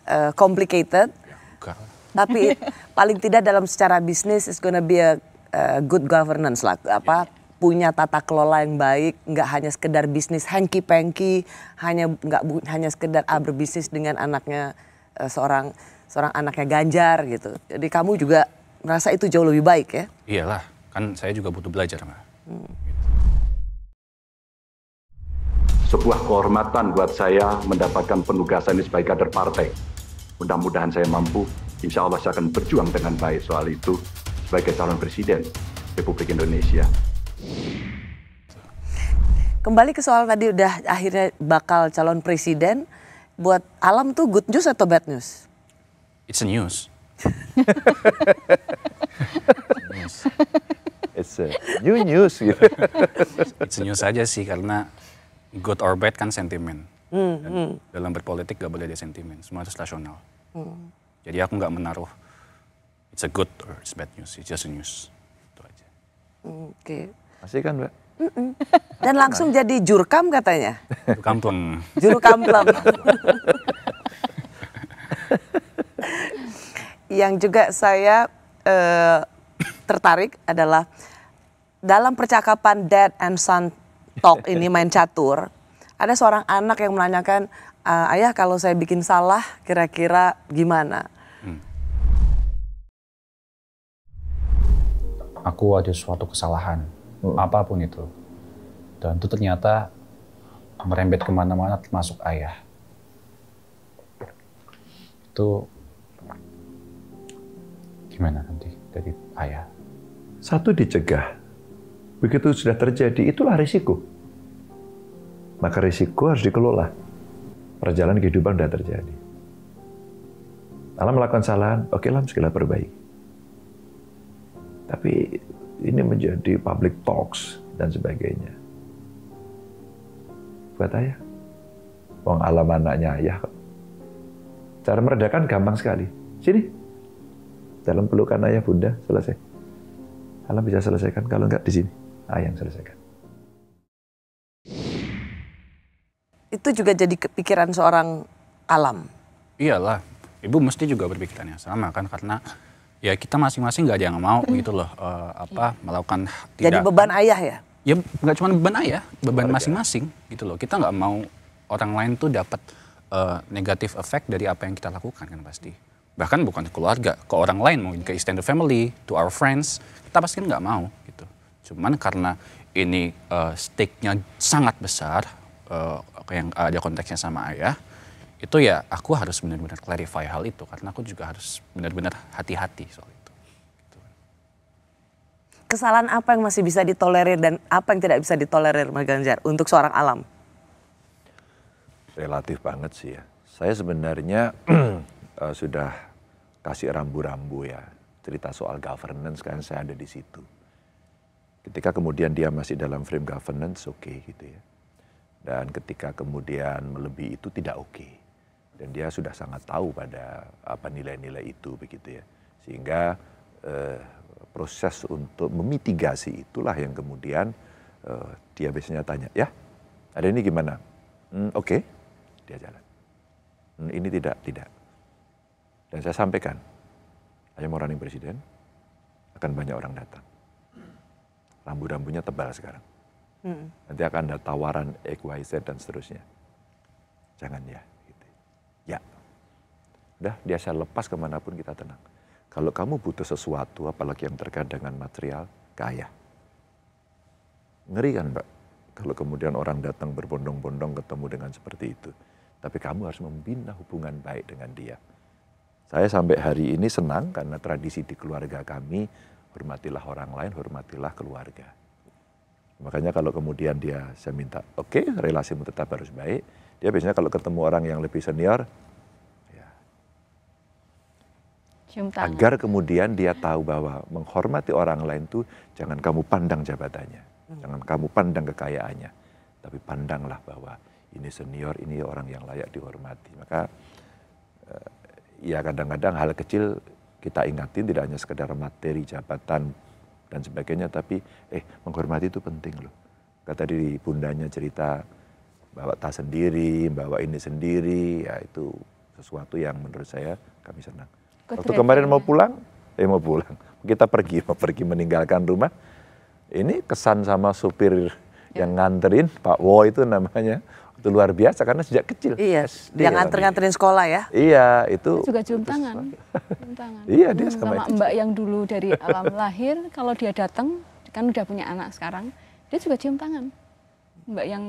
uh, complicated. Ya, tapi paling tidak dalam secara bisnis is gonna be a uh, good governance lah apa ya. punya tata kelola yang baik, nggak hanya sekedar bisnis hanky panky, hanya nggak hanya sekedar ah, berbisnis dengan anaknya uh, seorang seorang anaknya Ganjar gitu. Jadi kamu juga merasa itu jauh lebih baik ya? Iyalah, kan saya juga butuh belajar nggak? Hmm. Sebuah kehormatan buat saya mendapatkan penugasan ini sebagai kader partai. Mudah-mudahan saya mampu, insya Allah saya akan berjuang dengan baik soal itu sebagai calon presiden Republik Indonesia. Kembali ke soal tadi udah akhirnya bakal calon presiden, buat alam tuh good news atau bad news? It's a news. It's a new news It's a news aja sih karena good or bad kan sentimen. Hmm, kan hmm. Dalam berpolitik gak boleh ada sentimen, semua harus rasional. Hmm. Jadi aku gak menaruh it's a good or it's bad news, it's just a news. Itu aja. Oke. Okay. Masih kan, Mbak? Dan langsung jadi jurkam katanya. Jurkam kampleng. Yang juga saya uh, tertarik adalah dalam percakapan dad and son talk ini main catur, ada seorang anak yang menanyakan, eh, ayah kalau saya bikin salah kira-kira gimana? Hmm. Aku ada suatu kesalahan, hmm. apapun itu. Dan itu ternyata merembet kemana-mana termasuk ayah. Itu gimana nanti dari ayah? Satu dicegah, begitu sudah terjadi itulah risiko. Maka risiko harus dikelola. Perjalanan kehidupan sudah terjadi. Alam melakukan kesalahan, oke okay, lah, segala perbaiki. Tapi ini menjadi public talks dan sebagainya. Buat ayah. uang alam anaknya ayah Cara meredakan gampang sekali. Sini. Dalam pelukan ayah bunda, selesai. Alam bisa selesaikan, kalau enggak di sini. Ayah yang selesaikan. itu juga jadi kepikiran seorang alam. Iyalah, ibu mesti juga berpikirannya sama kan karena ya kita masing-masing nggak -masing ada yang mau gitu loh uh, apa iya. melakukan tidak. Jadi beban ayah ya? Ya nggak cuma beban ayah, beban masing-masing gitu loh. Kita nggak mau orang lain tuh dapat uh, eh, negatif efek dari apa yang kita lakukan kan pasti. Bahkan bukan ke keluarga, ke orang lain mungkin ke extended family, to our friends, kita pasti kan nggak mau gitu. Cuman karena ini uh, eh, stake-nya sangat besar, uh, yang ada konteksnya sama ayah, itu ya aku harus benar-benar clarify hal itu karena aku juga harus benar-benar hati-hati soal itu. Kesalahan apa yang masih bisa ditolerir dan apa yang tidak bisa ditolerir Mas Ganjar untuk seorang alam? Relatif banget sih ya. Saya sebenarnya eh, sudah kasih rambu-rambu ya cerita soal governance kan saya ada di situ. Ketika kemudian dia masih dalam frame governance, oke okay, gitu ya dan ketika kemudian melebihi itu tidak oke okay. dan dia sudah sangat tahu pada apa nilai-nilai itu begitu ya sehingga eh, proses untuk memitigasi itulah yang kemudian eh, dia biasanya tanya ya ada ini gimana hmm, oke okay. dia jalan hmm, ini tidak tidak dan saya sampaikan saya mau running presiden akan banyak orang datang rambu-rambunya tebal sekarang Hmm. Nanti akan ada tawaran XYZ dan seterusnya. Jangan ya. Gitu. Ya. Udah saya lepas kemanapun kita tenang. Kalau kamu butuh sesuatu, apalagi yang terkait dengan material, kaya. Ngeri kan Mbak? Kalau kemudian orang datang berbondong-bondong ketemu dengan seperti itu. Tapi kamu harus membina hubungan baik dengan dia. Saya sampai hari ini senang karena tradisi di keluarga kami, hormatilah orang lain, hormatilah keluarga Makanya kalau kemudian dia saya minta, oke okay, relasimu tetap harus baik. Dia biasanya kalau ketemu orang yang lebih senior, ya, agar kemudian dia tahu bahwa menghormati orang lain itu jangan kamu pandang jabatannya, hmm. jangan kamu pandang kekayaannya, tapi pandanglah bahwa ini senior, ini orang yang layak dihormati. Maka eh, ya kadang-kadang hal kecil kita ingatin tidak hanya sekedar materi jabatan dan sebagainya tapi eh menghormati itu penting loh kata di bundanya cerita bawa tas sendiri bawa ini sendiri ya itu sesuatu yang menurut saya kami senang waktu kemarin mau ya. pulang eh mau pulang kita pergi mau pergi meninggalkan rumah ini kesan sama supir ya. yang nganterin Pak Wo itu namanya itu luar biasa karena sejak kecil. Iya, SD yang nganter-nganterin sekolah ya. Iya, itu. Dia juga cium tangan. tangan. Iya, dia sama, sama Mbak yang dulu dari alam lahir kalau dia datang kan udah punya anak sekarang, dia juga cium tangan. Mbak yang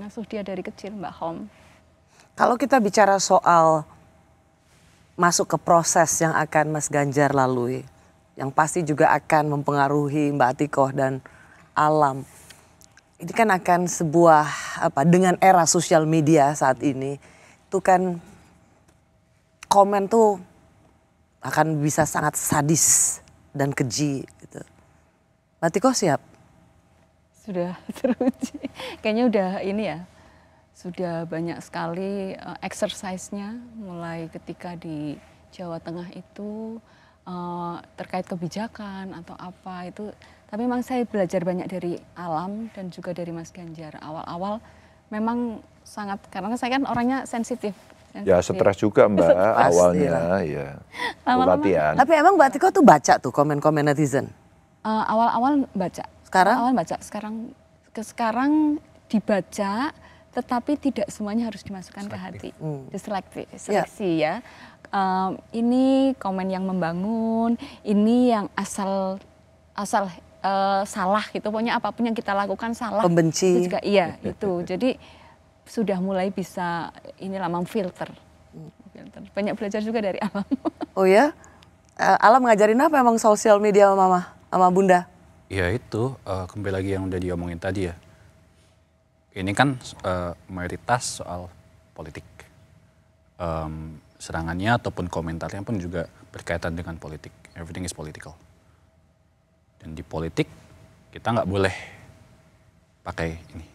ngasuh dia dari kecil, Mbak Hom. Kalau kita bicara soal masuk ke proses yang akan Mas Ganjar lalui, yang pasti juga akan mempengaruhi Mbak Atikoh dan alam ini kan akan sebuah apa dengan era sosial media saat ini itu kan komen tuh akan bisa sangat sadis dan keji gitu. kok siap? Sudah teruji. Kayaknya udah ini ya. Sudah banyak sekali uh, exercise-nya mulai ketika di Jawa Tengah itu uh, terkait kebijakan atau apa itu tapi memang saya belajar banyak dari alam dan juga dari Mas Ganjar. Awal-awal memang sangat karena saya kan orangnya sensitif. Ya stres juga mbak Pasti awalnya ya. Latihan. Tapi emang Mbak Tiko tuh baca tuh komen-komen netizen? awal eh, awal-awal baca. Sekarang? Awal, baca. Sekarang ke sekarang dibaca tetapi tidak semuanya harus dimasukkan selektif. ke hati. Hmm. Ya. Seleksi, seleksi yeah. ya. Um, ini komen yang membangun, ini yang asal asal uh, salah gitu pokoknya apapun yang kita lakukan salah pembenci itu juga iya itu jadi sudah mulai bisa inilah memfilter filter banyak belajar juga dari alam oh ya eh, alam ngajarin apa emang sosial media mama sama bunda ya itu uh, kembali lagi yang udah diomongin tadi ya ini kan uh, mayoritas soal politik um, serangannya ataupun komentarnya pun juga berkaitan dengan politik everything is political dan di politik kita nggak boleh pakai ini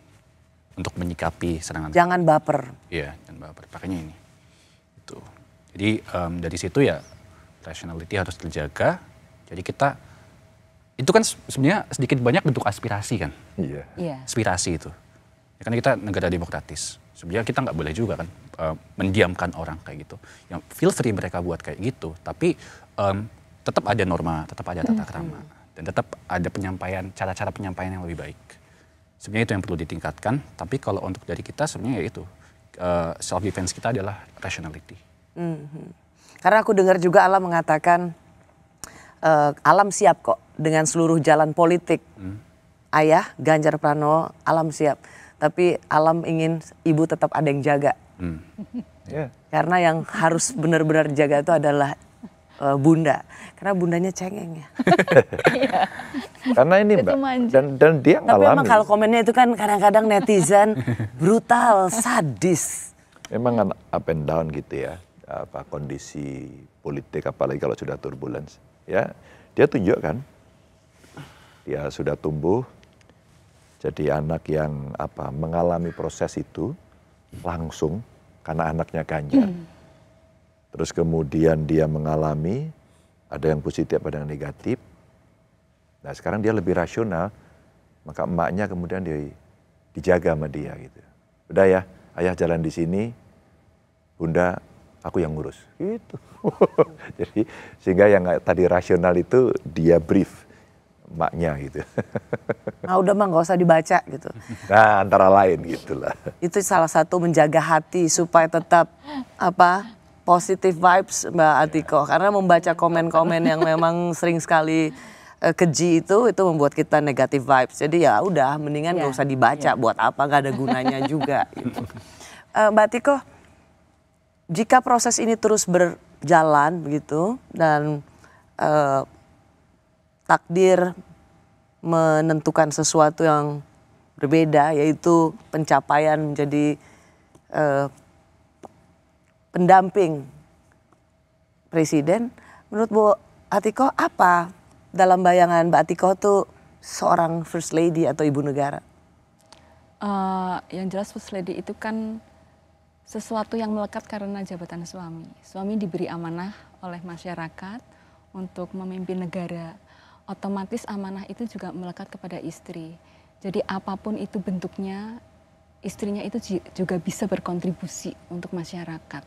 untuk menyikapi serangan. Jangan baper. Iya, jangan baper. Pakainya ini. Itu. Jadi um, dari situ ya rationality harus terjaga. Jadi kita itu kan sebenarnya sedikit banyak bentuk aspirasi kan. Iya. Yeah. Aspirasi itu. Ya, karena kita negara demokratis. Sebenarnya kita nggak boleh juga kan uh, mendiamkan orang kayak gitu. Yang feel free mereka buat kayak gitu, tapi um, tetap ada norma, tetap ada tata kerama. Mm -hmm dan tetap ada penyampaian cara-cara penyampaian yang lebih baik. Sebenarnya itu yang perlu ditingkatkan. Tapi kalau untuk dari kita sebenarnya ya itu uh, eh, self defense kita adalah rationality. Mm -hmm. Karena aku dengar juga Alam mengatakan uh, alam siap kok dengan seluruh jalan politik. Mm. Ayah Ganjar Pranowo alam siap, tapi alam ingin ibu tetap ada yang jaga. Mm. Yeah. Karena yang harus benar-benar jaga itu adalah uh, bunda karena bundanya cengeng ya. karena ini mbak dan dan dia Tapi ngalami. emang kalau komennya itu kan kadang-kadang netizen brutal, sadis. Memang kan up and down gitu ya apa kondisi politik apalagi kalau sudah turbulence ya dia tunjukkan dia sudah tumbuh jadi anak yang apa mengalami proses itu langsung karena anaknya ganja. Hmm terus kemudian dia mengalami ada yang positif ada yang negatif nah sekarang dia lebih rasional maka emaknya kemudian dia dijaga sama dia gitu udah ya ayah jalan di sini bunda aku yang ngurus gitu jadi sehingga yang tadi rasional itu dia brief maknya gitu. nah udah mah nggak usah dibaca gitu. Nah antara lain gitulah. Itu salah satu menjaga hati supaya tetap apa positive vibes Mbak iya. Atiko yeah. karena membaca komen-komen yang memang sering sekali uh, keji itu itu membuat kita negatif vibes jadi ya udah mendingan yeah. gak iya, usah dibaca yeah. buat apa gak ada gunanya juga gitu. uh, Mbak Atiko jika proses ini terus berjalan begitu dan uh, takdir menentukan sesuatu yang berbeda yaitu pencapaian menjadi uh, pendamping presiden. Menurut Bu Atiko apa dalam bayangan Mbak Atiko tuh seorang first lady atau ibu negara? Uh, yang jelas first lady itu kan sesuatu yang melekat karena jabatan suami. Suami diberi amanah oleh masyarakat untuk memimpin negara. Otomatis amanah itu juga melekat kepada istri. Jadi apapun itu bentuknya, istrinya itu juga bisa berkontribusi untuk masyarakat.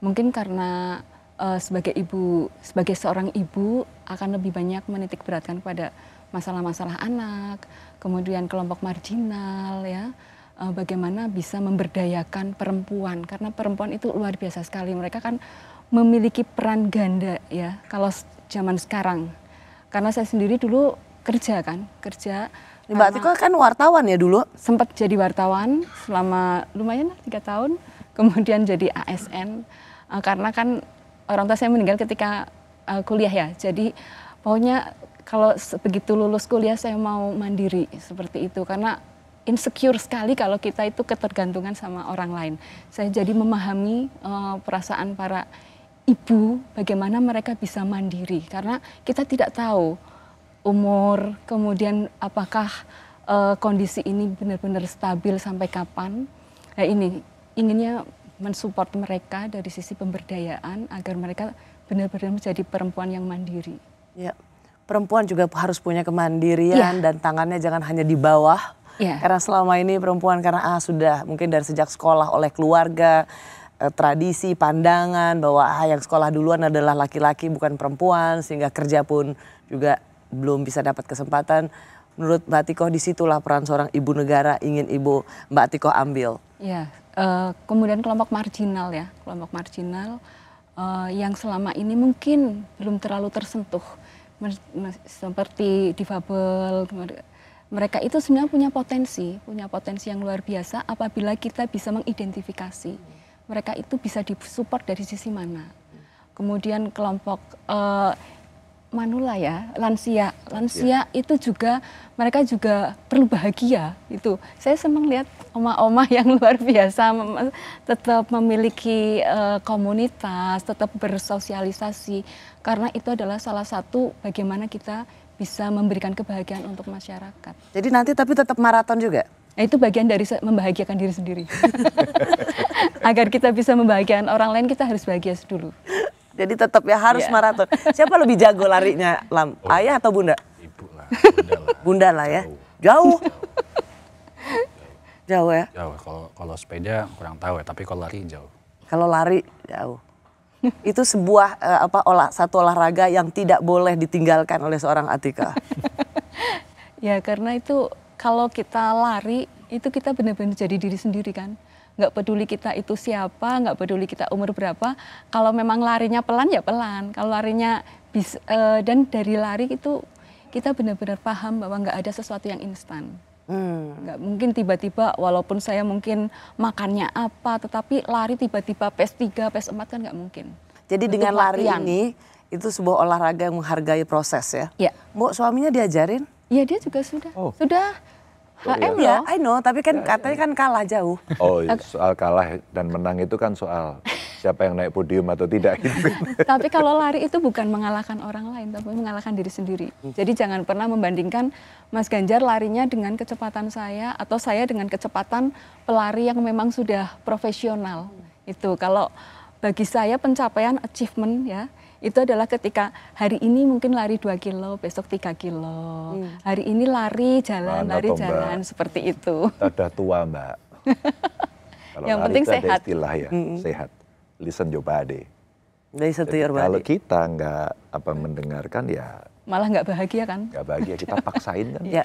Mungkin karena uh, sebagai ibu, sebagai seorang ibu akan lebih banyak menitik beratkan kepada masalah-masalah anak, kemudian kelompok marginal ya. Uh, bagaimana bisa memberdayakan perempuan karena perempuan itu luar biasa sekali. Mereka kan memiliki peran ganda ya kalau zaman sekarang. Karena saya sendiri dulu kerja kan, kerja Mbak Tiko kan wartawan ya dulu? Sempat jadi wartawan selama lumayan lah tiga tahun, kemudian jadi ASN uh, eh, karena kan orang tua saya meninggal ketika uh, kuliah ya, jadi pokoknya kalau begitu lulus kuliah saya mau mandiri seperti itu karena insecure sekali kalau kita itu ketergantungan sama orang lain. Saya jadi memahami uh, perasaan para ibu bagaimana mereka bisa mandiri karena kita tidak tahu umur, kemudian apakah uh, kondisi ini benar-benar stabil sampai kapan. Nah ini inginnya mensupport mereka dari sisi pemberdayaan agar mereka benar-benar menjadi perempuan yang mandiri. Ya, perempuan juga harus punya kemandirian ya. dan tangannya jangan hanya di bawah. Ya. Karena selama ini perempuan karena ah sudah mungkin dari sejak sekolah oleh keluarga eh, tradisi, pandangan bahwa ah yang sekolah duluan adalah laki-laki bukan perempuan sehingga kerja pun juga belum bisa dapat kesempatan. Menurut Mbak Tiko disitulah peran seorang ibu negara ingin ibu Mbak Tiko ambil. Ya, uh, kemudian kelompok marginal ya, kelompok marginal uh, yang selama ini mungkin belum terlalu tersentuh, seperti difabel. Mereka itu sebenarnya punya potensi, punya potensi yang luar biasa apabila kita bisa mengidentifikasi mereka itu bisa disupport dari sisi mana. Kemudian kelompok uh, manula ya, lansia. Iya. Lansia ya. itu juga mereka juga perlu bahagia itu. Saya senang lihat oma-oma yang luar biasa tetap memiliki uh, komunitas, tetap bersosialisasi karena itu adalah salah satu bagaimana kita bisa memberikan kebahagiaan untuk masyarakat. Jadi nanti tapi tetap maraton juga? Nah, itu bagian dari membahagiakan diri sendiri. Agar kita bisa membahagiakan orang lain, kita harus bahagia dulu. Jadi tetap ya harus yeah. maraton. Siapa lebih jago larinya, Lam? Oh. Ayah atau Bunda? Ibu lah. Bunda lah, bunda lah ya. Jauh. Jauh. jauh ya? Jauh. Kalau kalau sepeda kurang tahu ya, tapi kalau lari jauh. Kalau lari jauh. Itu sebuah uh, apa olah satu olahraga yang tidak boleh ditinggalkan oleh seorang Atika. ya, karena itu kalau kita lari itu kita benar-benar jadi diri sendiri kan nggak peduli kita itu siapa, nggak peduli kita umur berapa. Kalau memang larinya pelan ya pelan. Kalau larinya bis, uh, dan dari lari itu kita benar-benar paham bahwa nggak ada sesuatu yang instan. Hmm. Nggak mungkin tiba-tiba walaupun saya mungkin makannya apa, tetapi lari tiba-tiba pes 3, pes 4 kan nggak mungkin. Jadi Betul dengan lari latihan. ini itu sebuah olahraga yang menghargai proses ya. Iya. Mau suaminya diajarin? Iya dia juga sudah. Oh. Sudah HM ya, I know, tapi kan iya, iya. katanya kan kalah jauh. Oh, soal kalah dan menang itu kan soal siapa yang naik podium atau tidak gitu. tapi kalau lari itu bukan mengalahkan orang lain, tapi mengalahkan diri sendiri. Hmm. Jadi jangan pernah membandingkan Mas Ganjar larinya dengan kecepatan saya atau saya dengan kecepatan pelari yang memang sudah profesional. Itu kalau bagi saya pencapaian achievement ya itu adalah ketika hari ini mungkin lari 2 kilo, besok 3 kilo. Hmm. Hari ini lari jalan, Mana lari jalan mbak. seperti itu. ada tua, Mbak. Kalau yang penting sehat. istilah ya, -hmm. sehat. Listen your body. Listen to your body. Kalau kita nggak apa mendengarkan ya malah nggak bahagia kan? Nggak bahagia, kita paksain kan? ya,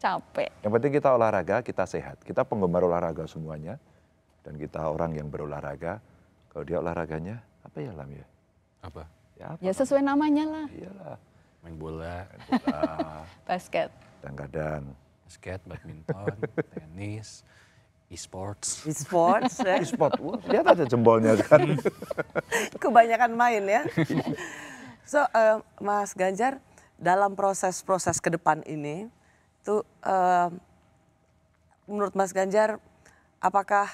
capek. Yang penting kita olahraga, kita sehat. Kita penggemar olahraga semuanya dan kita orang yang berolahraga. Kalau dia olahraganya apa ya Lam ya? Apa? Ya, apa? ya sesuai namanya lah. Iyalah. Main bola, bola. basket. Dan kadang basket, badminton, tenis, e-sports. E-sports ya. E-sport. lihat aja jempolnya kan. Kebanyakan main ya. So, uh, Mas Ganjar, dalam proses-proses ke depan ini, tuh eh, uh, menurut Mas Ganjar, apakah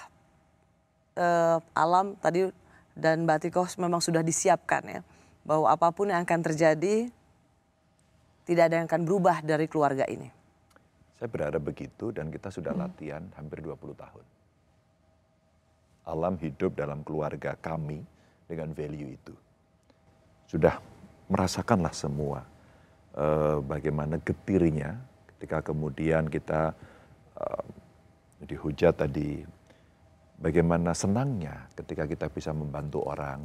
uh, alam tadi dan Mbak Tiko memang sudah disiapkan ya bahwa apapun yang akan terjadi tidak ada yang akan berubah dari keluarga ini. Saya berharap begitu dan kita sudah hmm. latihan hampir 20 tahun. Alam hidup dalam keluarga kami dengan value itu. Sudah merasakanlah semua eh, bagaimana getirnya ketika kemudian kita eh, dihujat tadi bagaimana senangnya ketika kita bisa membantu orang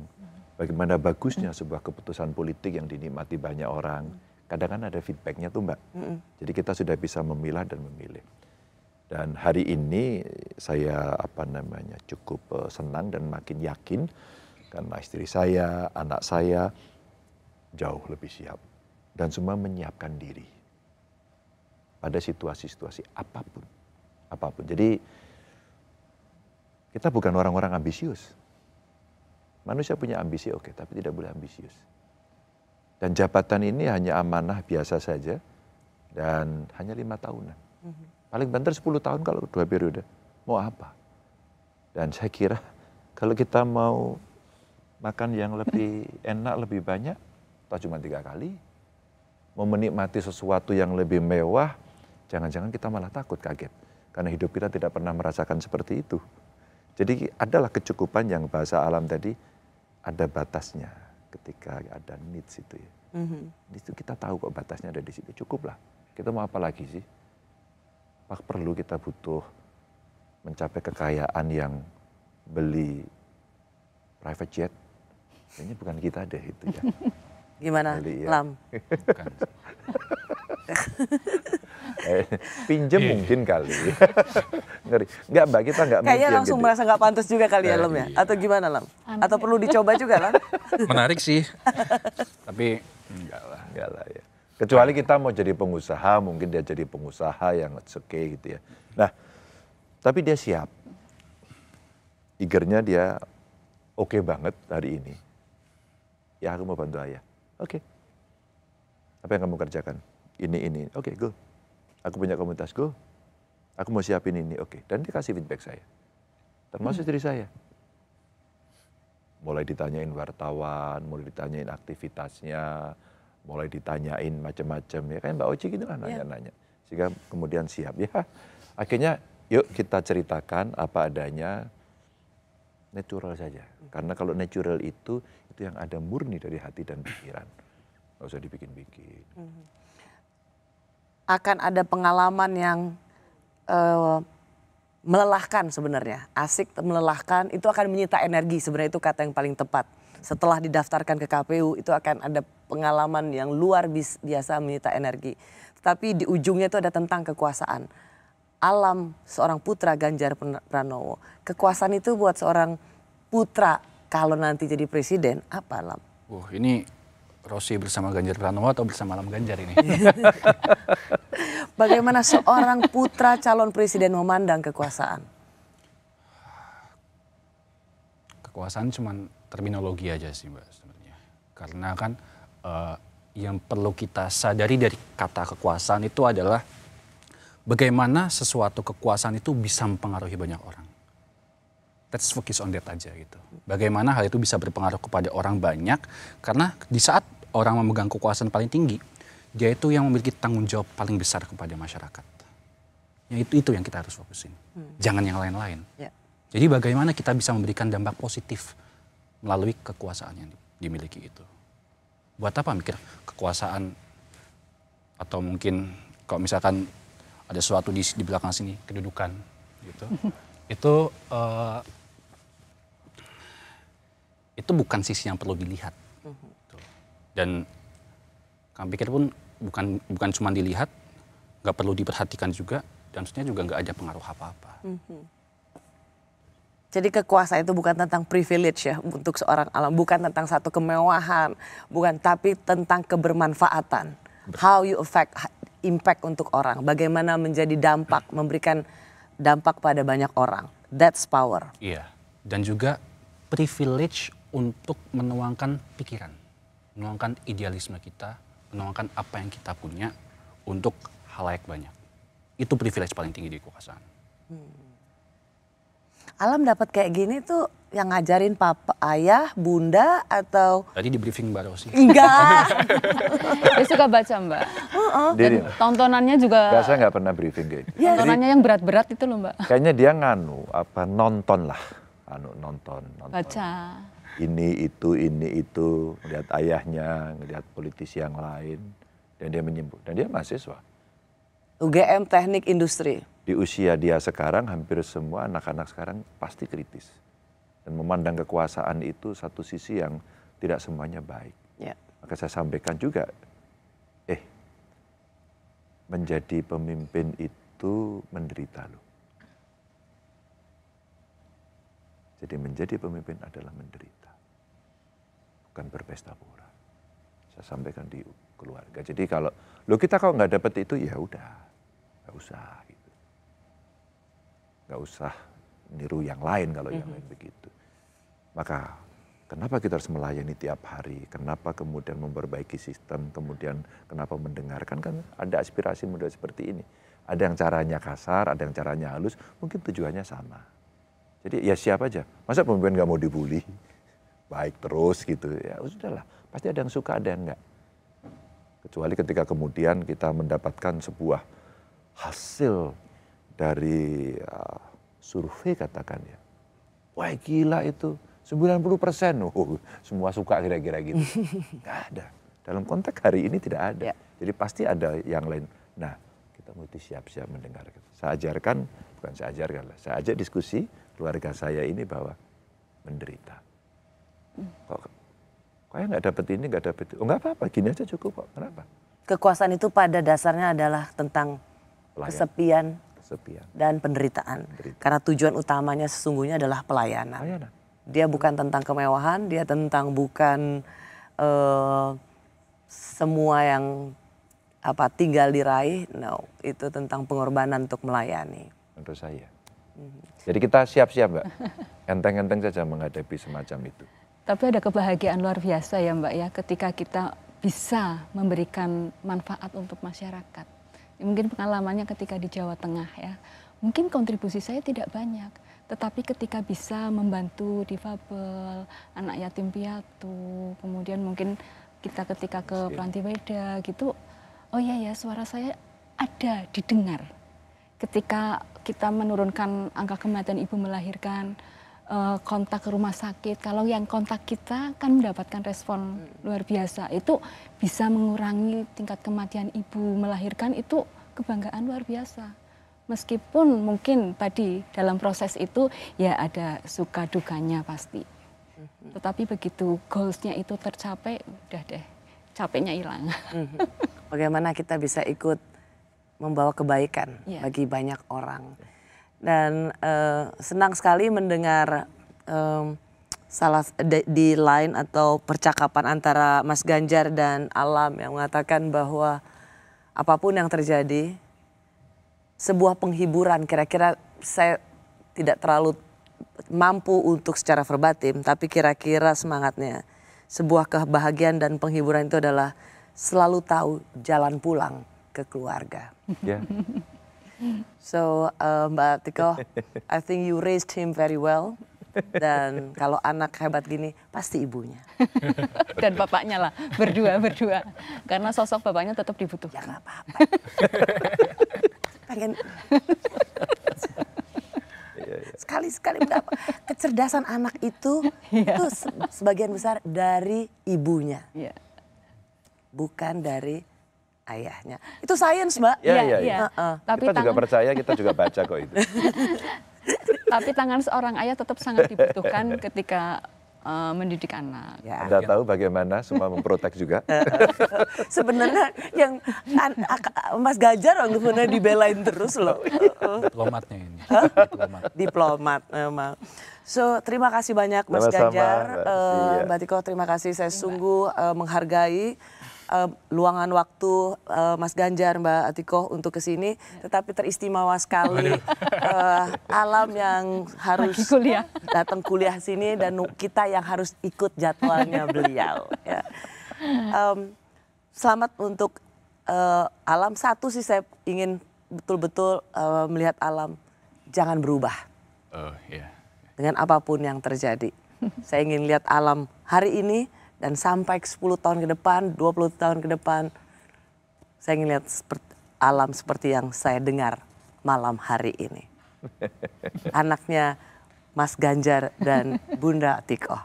bagaimana bagusnya sebuah keputusan politik yang dinikmati banyak orang. Kadang kadang ada feedbacknya tuh mbak. Jadi kita sudah bisa memilah dan memilih. Dan hari ini saya apa namanya cukup eh, senang dan makin yakin karena istri saya, anak saya jauh lebih siap dan semua menyiapkan diri pada situasi-situasi apapun, apapun. Jadi kita bukan orang-orang ambisius, Manusia punya ambisi, oke, tapi tidak boleh ambisius. Dan jabatan ini hanya amanah biasa saja dan hanya lima tahunan. Mhm. Paling banter sepuluh tahun kalau dua periode. Mau apa? Dan saya kira kalau kita mau makan yang lebih enak, lebih banyak, atau cuma tiga kali, mau menikmati sesuatu yang lebih mewah, jangan-jangan kita malah takut kaget. Karena hidup kita tidak pernah merasakan seperti itu. Jadi adalah kecukupan yang bahasa alam tadi, ada batasnya ketika ada needs itu ya. Mm-hmm. Itu kita tahu kok batasnya ada di situ. Cukuplah. Kita mau apa lagi sih? Pak perlu kita butuh mencapai kekayaan yang beli private jet. Ini bukan kita deh itu ya. Gimana, beli, ya. Lam? Bukan. Pinjem iya. mungkin kali. Ngeri. Enggak Mbak, kita enggak Kayaknya langsung gitu. merasa enggak pantas juga kali ya nah, Lem ya? Iya. Atau gimana Lem? Atau perlu dicoba juga Lem? Menarik sih. Tapi enggak lah. Enggak lah ya. Kecuali kita mau jadi pengusaha, mungkin dia jadi pengusaha yang oke gitu ya. Nah, tapi dia siap. Igernya dia oke okay banget hari ini. Ya aku mau bantu ayah. Oke. Okay. Apa yang kamu kerjakan? Ini, ini. Oke, okay, go. Aku punya komunitasku, aku mau siapin ini, oke. Okay. Dan dia kasih feedback saya. Termasuk hmm. saya. Mulai ditanyain wartawan, mulai ditanyain aktivitasnya, mulai ditanyain macam-macam. Ya kan Mbak Oci gitu lah ya. nanya-nanya. Yeah. Sehingga kemudian siap. Ya akhirnya yuk kita ceritakan apa adanya, natural saja. Karena kalau natural itu, itu yang ada murni dari hati dan pikiran. Nggak usah dibikin-bikin. Mm -hmm akan ada pengalaman yang uh, melelahkan sebenarnya. Asik melelahkan itu akan menyita energi sebenarnya itu kata yang paling tepat. Setelah didaftarkan ke KPU itu akan ada pengalaman yang luar biasa menyita energi. Tapi di ujungnya itu ada tentang kekuasaan. Alam seorang putra Ganjar Pranowo. Kekuasaan itu buat seorang putra kalau nanti jadi presiden apa alam? Wah ini Rosi bersama Ganjar Pranowo atau bersama Alam Ganjar ini? Bagaimana seorang putra calon presiden memandang kekuasaan? Kekuasaan cuma terminologi aja sih mbak sebenarnya. Karena kan uh, yang perlu kita sadari dari kata kekuasaan itu adalah bagaimana sesuatu kekuasaan itu bisa mempengaruhi banyak orang. Let's focus on that aja gitu. Bagaimana hal itu bisa berpengaruh kepada orang banyak karena di saat orang memegang kekuasaan paling tinggi, dia itu yang memiliki tanggung jawab paling besar kepada masyarakat. Ya itu itu yang kita harus fokusin. Hmm. Jangan yang lain-lain. Ya. Jadi bagaimana kita bisa memberikan dampak positif melalui kekuasaan yang dimiliki itu. Buat apa mikir kekuasaan atau mungkin kalau misalkan ada sesuatu di, di belakang sini kedudukan gitu itu uh, itu bukan sisi yang perlu dilihat dan kami pikir pun bukan bukan cuma dilihat nggak perlu diperhatikan juga dan sebenarnya juga nggak ada pengaruh apa-apa. Mhm. Jadi kekuasaan itu bukan tentang privilege ya untuk seorang alam, bukan tentang satu kemewahan, bukan tapi tentang kebermanfaatan. How you affect impact untuk orang, bagaimana menjadi dampak, hmm. memberikan dampak pada banyak orang. That's power. Iya. Dan juga privilege untuk menuangkan pikiran menuangkan idealisme kita, menuangkan apa yang kita punya untuk hal halayak banyak. Itu privilege paling tinggi di kekuasaan. Hmm. Alam dapat kayak gini tuh yang ngajarin papa, ayah, bunda atau tadi di briefing baru sih. Enggak. Dia suka baca Mbak. Uh -uh. Dan tontonannya juga. Enggak, nggak pernah briefing kayak gitu. Yes. Iya, tontonannya yang berat-berat itu loh Mbak. Kayaknya dia nganu apa nonton lah, anu nonton. nonton. Baca ini itu ini itu melihat ayahnya melihat politisi yang lain dan dia menyebut dan dia mahasiswa UGM Teknik Industri di usia dia sekarang hampir semua anak-anak sekarang pasti kritis dan memandang kekuasaan itu satu sisi yang tidak semuanya baik ya. maka saya sampaikan juga eh menjadi pemimpin itu menderita loh jadi menjadi pemimpin adalah menderita akan berpesta pura. Saya sampaikan di keluarga. Jadi kalau lo kita kalau nggak dapat itu ya udah, nggak usah gitu. Nggak usah niru yang lain kalau mm -hmm. yang mhm. lain begitu. Maka kenapa kita harus melayani tiap hari? Kenapa kemudian memperbaiki sistem? Kemudian kenapa mendengarkan? Kan ada aspirasi muda seperti ini. Ada yang caranya kasar, ada yang caranya halus. Mungkin tujuannya sama. Jadi ya siapa aja. Masa pemimpin nggak mau dibully? baik terus gitu ya oh, sudahlah pasti ada yang suka ada yang enggak kecuali ketika kemudian kita mendapatkan sebuah hasil dari uh, survei katakan ya wah gila itu 90 persen oh, semua suka kira-kira gitu nggak ada dalam konteks hari ini tidak ada ya. jadi pasti ada yang lain nah kita mesti siap-siap mendengar saya ajarkan bukan saya ajarkan lah saya ajak diskusi keluarga saya ini bahwa menderita kok kayak nggak dapet ini nggak dapet itu oh nggak apa-apa gini aja cukup kok kenapa kekuasaan itu pada dasarnya adalah tentang Pelayan. kesepian kesepian dan penderitaan. penderitaan karena tujuan utamanya sesungguhnya adalah pelayanan, pelayanan. dia bukan tentang kemewahan dia tentang bukan uh, semua yang apa tinggal diraih no itu tentang pengorbanan untuk melayani menurut saya mhm. jadi kita siap-siap mbak enteng-enteng saja menghadapi semacam itu tapi ada kebahagiaan luar biasa ya Mbak ya ketika kita bisa memberikan manfaat untuk masyarakat. Ya, mungkin pengalamannya ketika di Jawa Tengah ya. Mungkin kontribusi saya tidak banyak, tetapi ketika bisa membantu difabel, anak yatim piatu, kemudian mungkin kita ketika ke iya. Peranti Weda gitu, oh iya ya suara saya ada didengar. Ketika kita menurunkan angka kematian ibu melahirkan, Eh, kontak ke rumah sakit. Kalau yang kontak kita kan mendapatkan respon hmm. luar biasa. Itu bisa mengurangi tingkat kematian ibu melahirkan itu kebanggaan luar biasa. Meskipun mungkin tadi dalam proses itu ya ada suka dukanya pasti. Hmm. Tetapi begitu goalsnya itu tercapai, udah deh capeknya hilang. Hmm. Bagaimana kita bisa ikut membawa kebaikan yeah. bagi banyak orang dan uh, senang sekali mendengar um, salah di, line atau percakapan antara Mas Ganjar dan Alam yang mengatakan bahwa apapun yang terjadi sebuah penghiburan kira-kira saya tidak terlalu mampu untuk secara verbatim tapi kira-kira semangatnya sebuah kebahagiaan dan penghiburan itu adalah selalu tahu jalan pulang ke keluarga. Yeah. So uh, Mbak Tiko, I think you raised him very well. Dan kalau anak hebat gini, pasti ibunya. Dan bapaknya lah, berdua-berdua. Karena sosok bapaknya tetap dibutuhkan. Ya nggak apa-apa. Pengen... Sekali-sekali iya, iya. apa. Kecerdasan anak itu, iya. itu sebagian besar dari ibunya. Bukan dari ayahnya. Itu sains, Mbak. Iya, iya. Ya. Uh -uh. Tapi kita tangan... juga percaya, kita juga baca kok itu. Tapi tangan seorang ayah tetap sangat dibutuhkan ketika uh, mendidik anak. Ya. Anda tahu bagaimana semua memprotek juga. sebenarnya yang an, ak, Mas Gajar waktu itu dibelain terus loh. Oh, iya. Diplomatnya ini. Diplomat. Diplomat memang. So terima kasih banyak Mas Sama -sama, Gajar, Mbak, iya. uh, eh, Mbak Tiko. Terima kasih saya sungguh uh, menghargai uh, luangan waktu uh, Mas Ganjar, Mbak Atiko untuk ke sini, tetapi teristimewa sekali uh, alam yang harus Lagi kuliah. datang kuliah sini dan kita yang harus ikut jadwalnya beliau. Ya. Um, selamat untuk uh, alam satu sih saya ingin betul-betul uh, melihat alam jangan berubah uh, oh, yeah. dengan apapun yang terjadi. saya ingin lihat alam hari ini dan sampai 10 tahun ke depan, 20 tahun ke depan saya lihat seperti, alam seperti yang saya dengar malam hari ini. Anaknya Mas Ganjar dan Bunda Tiko.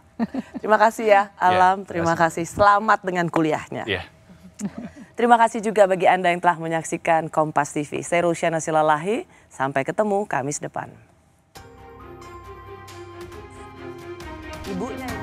Terima kasih ya, ya Alam, yeah, terima kasih. Selamat dengan kuliahnya. Yeah. Terima kasih juga bagi Anda yang telah menyaksikan Kompas TV. Saya Rusyana Silalahi, sampai ketemu Kamis depan. Ibunya